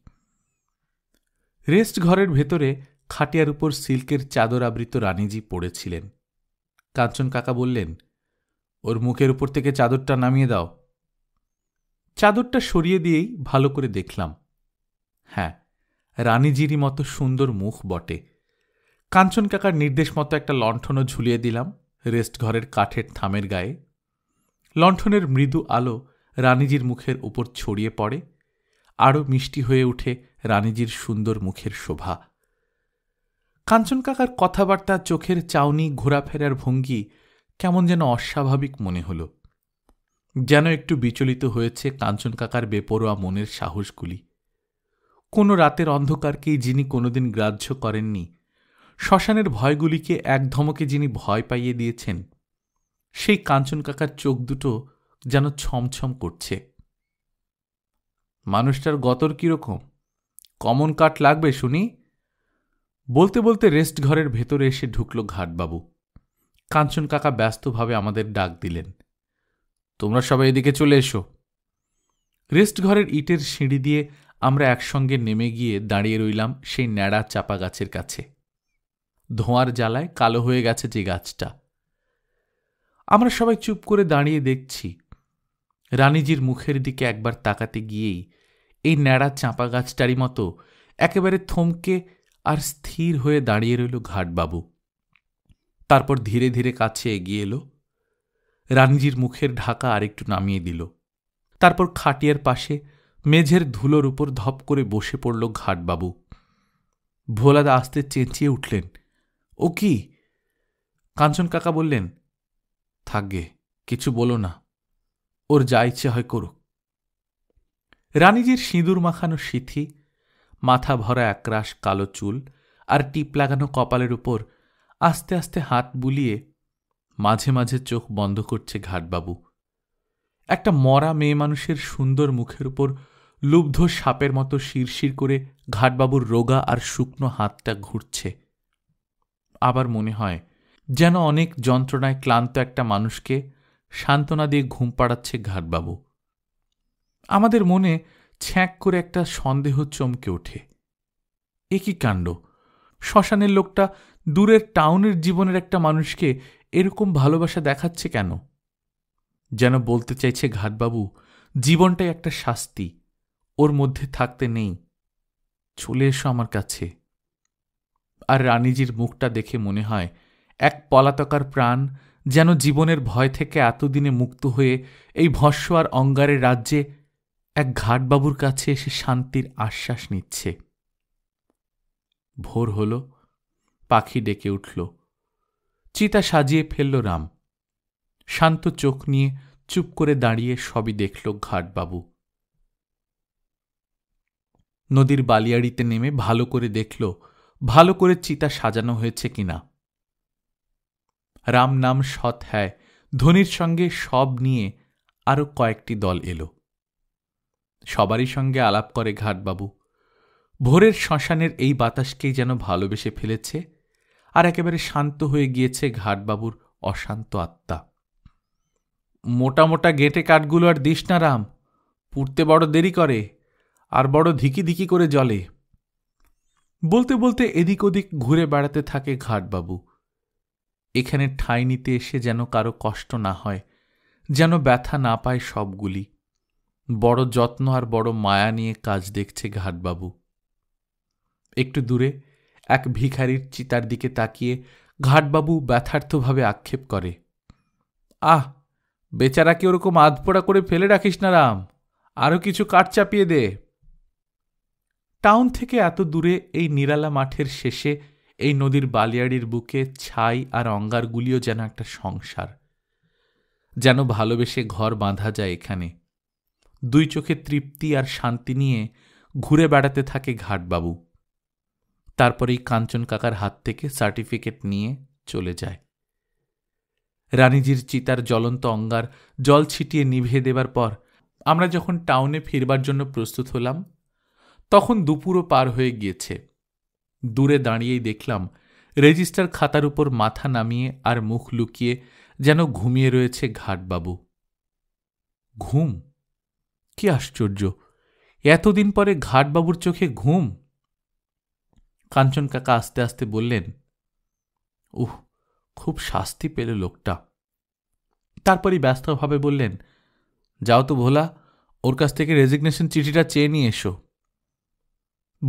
রেস্ট ঘরের ভেতরে খাটিয়ার উপর সিল্কের চাদর আবৃত রানীজি পড়েছিলেন কাঞ্চন কাকা বললেন ওর মুখের উপর থেকে চাদরটা নামিয়ে দাও চাদরটা সরিয়ে দিয়েই ভালো করে দেখলাম হ্যাঁ রানীজিরই মতো সুন্দর মুখ বটে কাঞ্চন কাকার নির্দেশ মতো একটা লণ্ঠনও ঝুলিয়ে দিলাম রেস্ট ঘরের কাঠের থামের গায়ে লণ্ঠনের মৃদু আলো রানীজির মুখের উপর ছড়িয়ে পড়ে আরও মিষ্টি হয়ে ওঠে রানীজির সুন্দর মুখের শোভা কাঞ্চন কাকার কথাবার্তা চোখের চাউনি ঘোরাফেরার ভঙ্গি কেমন যেন অস্বাভাবিক মনে হল যেন একটু বিচলিত হয়েছে কাঞ্চন কাকার বেপরোয়া মনের সাহসগুলি কোনো রাতের অন্ধকারকেই যিনি কোনোদিন গ্রাহ্য করেননি শ্মশানের ভয়গুলিকে এক ধমকে যিনি ভয় পাইয়ে দিয়েছেন সেই কাঞ্চন কাকার চোখ দুটো যেন ছমছম করছে মানুষটার গতর কীরকম কমন কাঠ লাগবে শুনি বলতে বলতে রেস্ট ঘরের ভেতরে এসে ঢুকল ঘাটবাবু কাঞ্চন কাকা ব্যস্তভাবে আমাদের ডাক দিলেন তোমরা সবাই এদিকে চলে এসো রেস্ট ঘরের ইটের সিঁড়ি দিয়ে আমরা একসঙ্গে নেমে গিয়ে দাঁড়িয়ে রইলাম সেই ন্যাড়া চাপা গাছের কাছে ধোঁয়ার জ্বালায় কালো হয়ে গেছে যে গাছটা আমরা সবাই চুপ করে দাঁড়িয়ে দেখছি রানীজির মুখের দিকে একবার তাকাতে গিয়েই এই ন্যাড়া চাঁপা গাছটারই মতো একেবারে থমকে আর স্থির হয়ে দাঁড়িয়ে রইল ঘাটবাবু তারপর ধীরে ধীরে কাছে এগিয়ে এলো রানীজির মুখের ঢাকা আরেকটু নামিয়ে দিল তারপর খাটিয়ার পাশে মেঝের ধুলোর উপর ধপ করে বসে পড়ল ঘাটবাবু ভোলাদা আস্তে চেঁচিয়ে উঠলেন ও কি কাঞ্চন কাকা বললেন থাকগে কিছু বলো না ওর যা ইচ্ছে হয় করুক রানীজির সিঁদুর মাখানো সিথি মাথা ভরা একরাশ কালো চুল আর টিপ লাগানো কপালের উপর আস্তে আস্তে হাত বুলিয়ে মাঝে মাঝে চোখ বন্ধ করছে ঘাটবাবু একটা মরা মেয়ে মানুষের সুন্দর মুখের উপর লুব্ধ সাপের মতো শিরশির করে ঘাটবাবুর রোগা আর শুকনো হাতটা ঘুরছে আবার মনে হয় যেন অনেক যন্ত্রণায় ক্লান্ত একটা মানুষকে সান্ত্বনা দিয়ে ঘুম পাড়াচ্ছে ঘাটবাবু আমাদের মনে ছ্যাঁক করে একটা সন্দেহ চমকে ওঠে এ কি কাণ্ড শ্মশানের লোকটা দূরের টাউনের জীবনের একটা মানুষকে এরকম ভালোবাসা দেখাচ্ছে কেন যেন বলতে চাইছে ঘাটবাবু জীবনটাই একটা শাস্তি ওর মধ্যে থাকতে নেই চলে এসো আমার কাছে আর রানীজির মুখটা দেখে মনে হয় এক পলাতকার প্রাণ যেন জীবনের ভয় থেকে এতদিনে মুক্ত হয়ে এই ভস্য আর অঙ্গারের রাজ্যে এক ঘাটবাবুর কাছে এসে শান্তির আশ্বাস নিচ্ছে ভোর হল পাখি ডেকে উঠল চিতা সাজিয়ে ফেলল রাম শান্ত চোখ নিয়ে চুপ করে দাঁড়িয়ে সবই দেখল ঘাটবাবু নদীর বালিয়াড়িতে নেমে ভালো করে দেখল ভালো করে চিতা সাজানো হয়েছে কিনা রাম নাম সৎ হ্যায় ধনির সঙ্গে সব নিয়ে আরও কয়েকটি দল এলো সবারই সঙ্গে আলাপ করে ঘাটবাবু ভোরের শ্মশানের এই বাতাসকেই যেন ভালোবেসে ফেলেছে আর একেবারে শান্ত হয়ে গিয়েছে ঘাটবাবুর অশান্ত আত্মা মোটা মোটা গেটে কাঠগুলো আর দিস না রাম পুড়তে বড় দেরি করে আর বড় ধিকি ধিকি করে জলে বলতে বলতে এদিক ওদিক ঘুরে বেড়াতে থাকে ঘাটবাবু এখানে ঠাঁই নিতে এসে যেন কারো কষ্ট না হয় যেন ব্যথা না পায় সবগুলি বড় যত্ন আর বড় মায়া নিয়ে কাজ দেখছে ঘাটবাবু একটু দূরে এক ভিখারির চিতার দিকে তাকিয়ে ঘাটবাবু ব্যথার্থভাবে আক্ষেপ করে আহ বেচারাকে ওরকম আধপোড়া করে ফেলে রাখিস না রাম আরও কিছু কাঠ চাপিয়ে দে টাউন থেকে এত দূরে এই নিরালা মাঠের শেষে এই নদীর বালিয়াড়ির বুকে ছাই আর অঙ্গারগুলিও যেন একটা সংসার যেন ভালোবেসে ঘর বাঁধা যায় এখানে দুই চোখে তৃপ্তি আর শান্তি নিয়ে ঘুরে বেড়াতে থাকে ঘাটবাবু তারপরেই কাঞ্চন কাকার হাত থেকে সার্টিফিকেট নিয়ে চলে যায় রানীজির চিতার জ্বলন্ত অঙ্গার জল ছিটিয়ে নিভিয়ে দেবার পর আমরা যখন টাউনে ফিরবার জন্য প্রস্তুত হলাম তখন দুপুরও পার হয়ে গিয়েছে দূরে দাঁড়িয়েই দেখলাম রেজিস্টার খাতার উপর মাথা নামিয়ে আর মুখ লুকিয়ে যেন ঘুমিয়ে রয়েছে ঘাটবাবু ঘুম কি আশ্চর্য এতদিন পরে ঘাটবাবুর চোখে ঘুম কাঞ্চন কাকা আস্তে আস্তে বললেন উহ খুব শাস্তি পেল লোকটা তারপরই ব্যস্তভাবে বললেন যাও তো ভোলা ওর কাছ থেকে রেজিগনেশন চিঠিটা চেয়ে নিয়ে এসো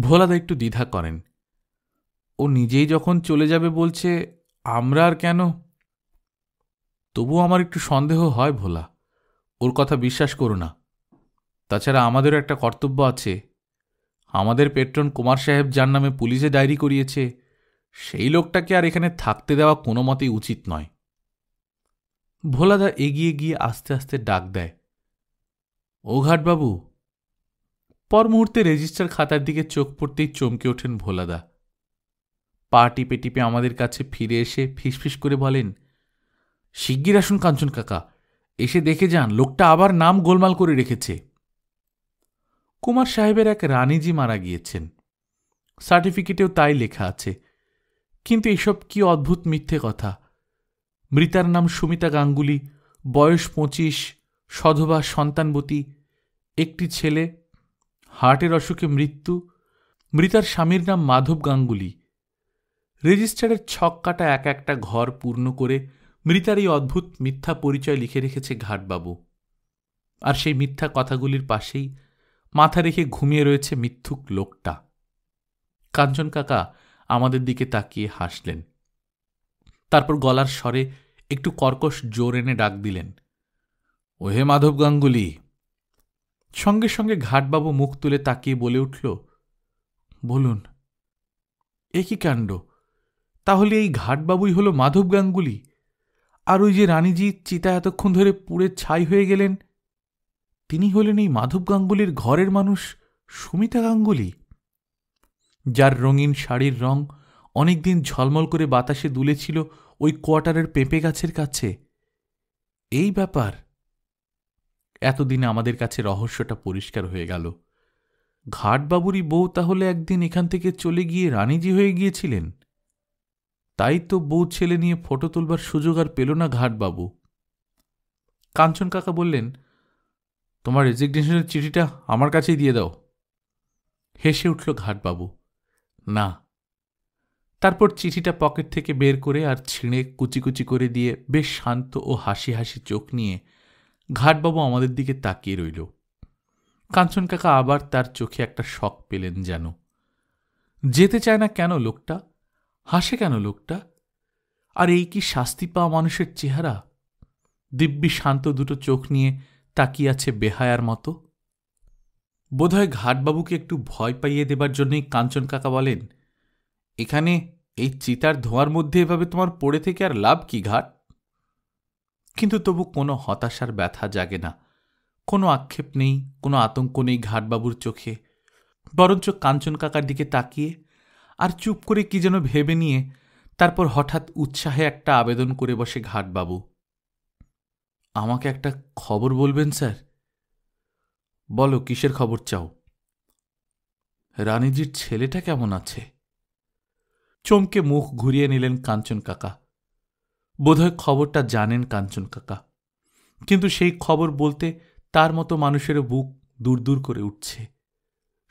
ভোলাদা একটু দ্বিধা করেন ও নিজেই যখন চলে যাবে বলছে আমরা আর কেন তবু আমার একটু সন্দেহ হয় ভোলা ওর কথা বিশ্বাস করো না তাছাড়া আমাদেরও একটা কর্তব্য আছে আমাদের পেট্রন কুমার সাহেব যার নামে পুলিশে ডায়েরি করিয়েছে সেই লোকটাকে আর এখানে থাকতে দেওয়া কোনো মতেই উচিত নয় ভোলাদা এগিয়ে গিয়ে আস্তে আস্তে ডাক দেয় ও ঘাটবাবু পর মুহূর্তে রেজিস্টার খাতার দিকে চোখ পড়তেই চমকে ওঠেন ভোলাদা পা টিপে টিপে আমাদের কাছে ফিরে এসে ফিসফিস করে বলেন শিগগির আসুন কাঞ্চন কাকা এসে দেখে যান লোকটা আবার নাম গোলমাল করে রেখেছে কুমার সাহেবের এক রানীজি মারা গিয়েছেন সার্টিফিকেটেও তাই লেখা আছে কিন্তু এসব কি অদ্ভুত মিথ্যে কথা মৃতার নাম সুমিতা গাঙ্গুলি বয়স পঁচিশ সধবা সন্তানবতী একটি ছেলে হার্টের অসুখে মৃত্যু মৃতার স্বামীর নাম মাধব গাঙ্গুলি রেজিস্টারের ছক কাটা এক একটা ঘর পূর্ণ করে মৃতার এই অদ্ভুত মিথ্যা পরিচয় লিখে রেখেছে ঘাটবাবু আর সেই মিথ্যা কথাগুলির পাশেই মাথা রেখে ঘুমিয়ে রয়েছে মিথ্যুক লোকটা কাঞ্চন কাকা আমাদের দিকে তাকিয়ে হাসলেন তারপর গলার স্বরে একটু কর্কশ জোর এনে ডাক দিলেন ওহে মাধব গাঙ্গুলি সঙ্গে সঙ্গে ঘাটবাবু মুখ তুলে তাকিয়ে বলে উঠল বলুন এ কি কাণ্ড তাহলে এই ঘাটবাবুই হল মাধব গাঙ্গুলি আর ওই যে রানীজি চিতা এতক্ষণ ধরে পুড়ে ছাই হয়ে গেলেন তিনি হলেন এই মাধব গাঙ্গুলির ঘরের মানুষ সুমিতা গাঙ্গুলি যার রঙিন শাড়ির রং অনেকদিন ঝলমল করে বাতাসে দুলেছিল ওই কোয়ার্টারের পেঁপে গাছের কাছে এই ব্যাপার এতদিন আমাদের কাছে রহস্যটা পরিষ্কার হয়ে গেল ঘাটবাবুরই বউ তাহলে একদিন এখান থেকে চলে গিয়ে রানীজি হয়ে গিয়েছিলেন তাই তো বউ ছেলে নিয়ে ফটো তুলবার সুযোগ আর পেল না ঘাটবাবু কাঞ্চন কাকা বললেন তোমার রেজিগনেশনের চিঠিটা আমার কাছেই দিয়ে দাও হেসে উঠল ঘাটবাবু না তারপর চিঠিটা পকেট থেকে বের করে আর ছিঁড়ে কুচি কুচি করে দিয়ে বেশ শান্ত ও হাসি হাসি চোখ নিয়ে ঘাটবাবু আমাদের দিকে তাকিয়ে রইল কাঞ্চন কাকা আবার তার চোখে একটা শখ পেলেন যেন যেতে চায় না কেন লোকটা হাসে কেন লোকটা আর এই কি শাস্তি পাওয়া মানুষের চেহারা দিব্যি শান্ত দুটো চোখ নিয়ে তাকিয়ে আছে বেহায়ার মতো বোধহয় ঘাটবাবুকে একটু ভয় পাইয়ে দেবার জন্যই কাঞ্চন কাকা বলেন এখানে এই চিতার ধোঁয়ার মধ্যে এভাবে তোমার পড়ে থেকে আর লাভ কি ঘাট কিন্তু তবু কোনো হতাশার ব্যথা জাগে না কোনো আক্ষেপ নেই কোনো আতঙ্ক নেই ঘাটবাবুর চোখে বরঞ্চ কাঞ্চন কাকার দিকে তাকিয়ে আর চুপ করে কি যেন ভেবে নিয়ে তারপর হঠাৎ উৎসাহে একটা আবেদন করে বসে ঘাটবাবু আমাকে একটা খবর বলবেন স্যার বলো কিসের খবর চাও রানীজির ছেলেটা কেমন আছে চমকে মুখ ঘুরিয়ে নিলেন কাঞ্চন কাকা বোধহয় খবরটা জানেন কাঞ্চন কাকা কিন্তু সেই খবর বলতে তার মতো মানুষেরও বুক দূর দূর করে উঠছে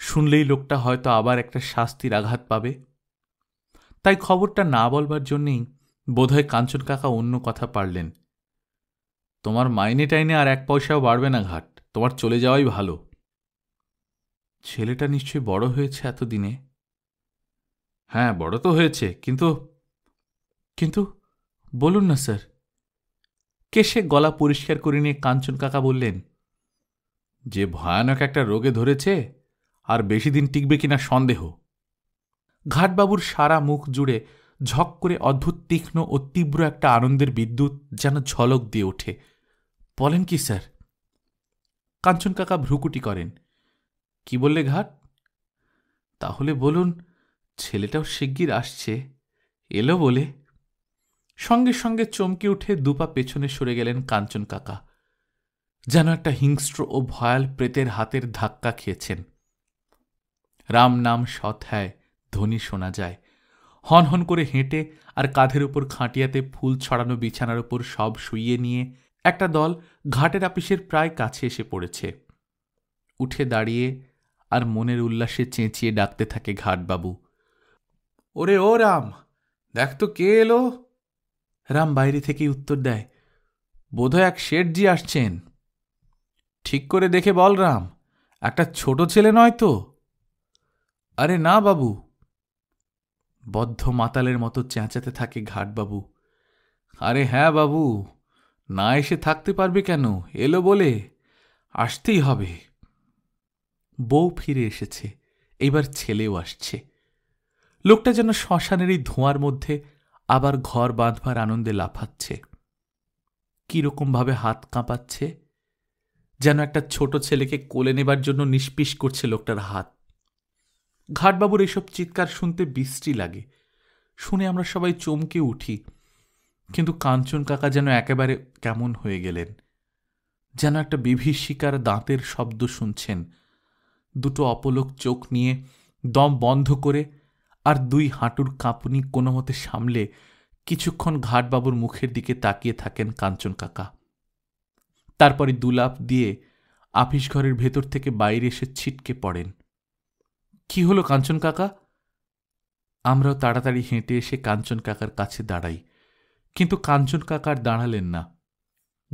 শুনলেই লোকটা হয়তো আবার একটা শাস্তির আঘাত পাবে তাই খবরটা না বলবার জন্যেই বোধহয় কাঞ্চন কাকা অন্য কথা পারলেন তোমার মাইনে টাইনে আর এক পয়সাও বাড়বে না ঘাট তোমার চলে যাওয়াই ভালো ছেলেটা নিশ্চয়ই বড় হয়েছে এতদিনে হ্যাঁ বড় তো হয়েছে কিন্তু কিন্তু বলুন না স্যার কেসে গলা পরিষ্কার করে নিয়ে কাঞ্চন কাকা বললেন যে ভয়ানক একটা রোগে ধরেছে আর বেশি দিন টিকবে কিনা সন্দেহ ঘাটবাবুর সারা মুখ জুড়ে ঝক করে অদ্ভুত তীক্ষ্ণ ও তীব্র একটা আনন্দের বিদ্যুৎ যেন ঝলক দিয়ে ওঠে বলেন কি স্যার কাঞ্চন কাকা ভ্রুকুটি করেন কি বললে ঘাট তাহলে বলুন ছেলেটাও শিগগির আসছে এলো বলে সঙ্গে সঙ্গে চমকে উঠে দুপা পেছনে সরে গেলেন কাঞ্চন কাকা যেন একটা হিংস্র ও ভয়াল প্রেতের হাতের ধাক্কা খেয়েছেন রাম নাম সৎ হ্যায় ধ্বনি শোনা যায় হন হন করে হেঁটে আর কাঁধের উপর খাঁটিয়াতে ফুল ছড়ানো বিছানার উপর সব শুইয়ে নিয়ে একটা দল ঘাটের আপিসের প্রায় কাছে এসে পড়েছে উঠে দাঁড়িয়ে আর মনের উল্লাসে চেঁচিয়ে ডাকতে থাকে ঘাটবাবু ওরে ও রাম দেখ তো কে এলো রাম বাইরে থেকেই উত্তর দেয় বোধহয় এক শেঠজি আসছেন ঠিক করে দেখে বল রাম একটা ছোট ছেলে নয় তো আরে না বাবু বদ্ধ মাতালের মতো চেঁচাতে থাকে ঘাটবাবু আরে হ্যাঁ বাবু না এসে থাকতে পারবে কেন এলো বলে আসতেই হবে বউ ফিরে এসেছে এইবার ছেলেও আসছে লোকটা যেন শ্মশানের এই ধোঁয়ার মধ্যে আবার ঘর বাঁধবার আনন্দে লাফাচ্ছে কীরকমভাবে হাত কাঁপাচ্ছে যেন একটা ছোট ছেলেকে কোলে নেবার জন্য নিষ্পিস করছে লোকটার হাত ঘাটবাবুর এসব চিৎকার শুনতে বিশ্রী লাগে শুনে আমরা সবাই চমকে উঠি কিন্তু কাঞ্চন কাকা যেন একেবারে কেমন হয়ে গেলেন যেন একটা বিভীষিকার দাঁতের শব্দ শুনছেন দুটো অপলক চোখ নিয়ে দম বন্ধ করে আর দুই হাঁটুর কাঁপুনি কোনো মতে সামলে কিছুক্ষণ ঘাটবাবুর মুখের দিকে তাকিয়ে থাকেন কাঞ্চন কাকা তারপরে দুলাপ দিয়ে আফিস ঘরের ভেতর থেকে বাইরে এসে ছিটকে পড়েন কি হলো কাঞ্চন কাকা আমরাও তাড়াতাড়ি হেঁটে এসে কাঞ্চন কাকার কাছে দাঁড়াই কিন্তু কাঞ্চন কাকার দাঁড়ালেন না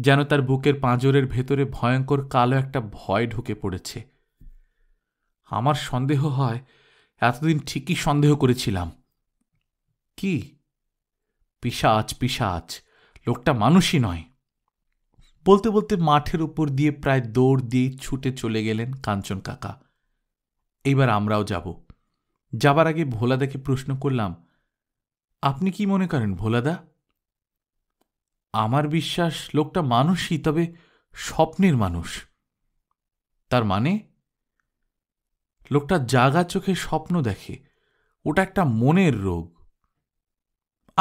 যেন তার বুকের পাঁজরের ভেতরে ভয়ঙ্কর কালো একটা ভয় ঢুকে পড়েছে আমার সন্দেহ হয় এতদিন ঠিকই সন্দেহ করেছিলাম কি পিসা আজ লোকটা মানুষই নয় বলতে বলতে মাঠের উপর দিয়ে প্রায় দৌড় দিয়ে ছুটে চলে গেলেন কাঞ্চন কাকা এইবার আমরাও যাব যাবার আগে ভোলাদাকে প্রশ্ন করলাম আপনি কি মনে করেন ভোলাদা আমার বিশ্বাস লোকটা মানুষই তবে স্বপ্নের মানুষ তার মানে লোকটা জাগা চোখে স্বপ্ন দেখে ওটা একটা মনের রোগ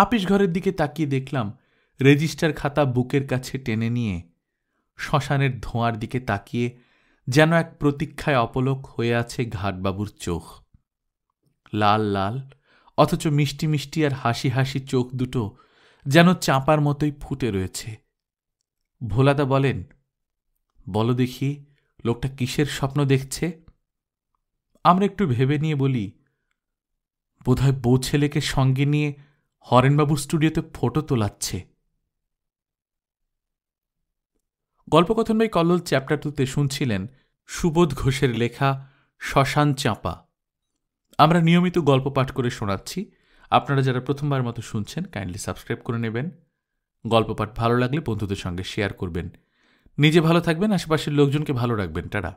আপিস ঘরের দিকে তাকিয়ে দেখলাম রেজিস্টার খাতা বুকের কাছে টেনে নিয়ে শ্মশানের ধোঁয়ার দিকে তাকিয়ে যেন এক প্রতীক্ষায় অপলক হয়ে আছে ঘাটবাবুর চোখ লাল লাল অথচ মিষ্টি মিষ্টি আর হাসি হাসি চোখ দুটো যেন চাঁপার মতোই ফুটে রয়েছে ভোলাদা বলেন বলো দেখি লোকটা কিসের স্বপ্ন দেখছে আমরা একটু ভেবে নিয়ে বলি বোধহয় বউ ছেলেকে সঙ্গে নিয়ে হরেনবাবুর স্টুডিওতে ফটো তোলাচ্ছে গল্পকথন ভাই কল্লোল চ্যাপ্টার টুতে শুনছিলেন সুবোধ ঘোষের লেখা শ্মশান চাঁপা আমরা নিয়মিত গল্প পাঠ করে শোনাচ্ছি আপনারা যারা প্রথমবার মতো শুনছেন কাইন্ডলি সাবস্ক্রাইব করে নেবেন গল্প পাঠ ভালো লাগলে বন্ধুদের সঙ্গে শেয়ার করবেন নিজে ভালো থাকবেন আশেপাশের লোকজনকে ভালো রাখবেন টাটা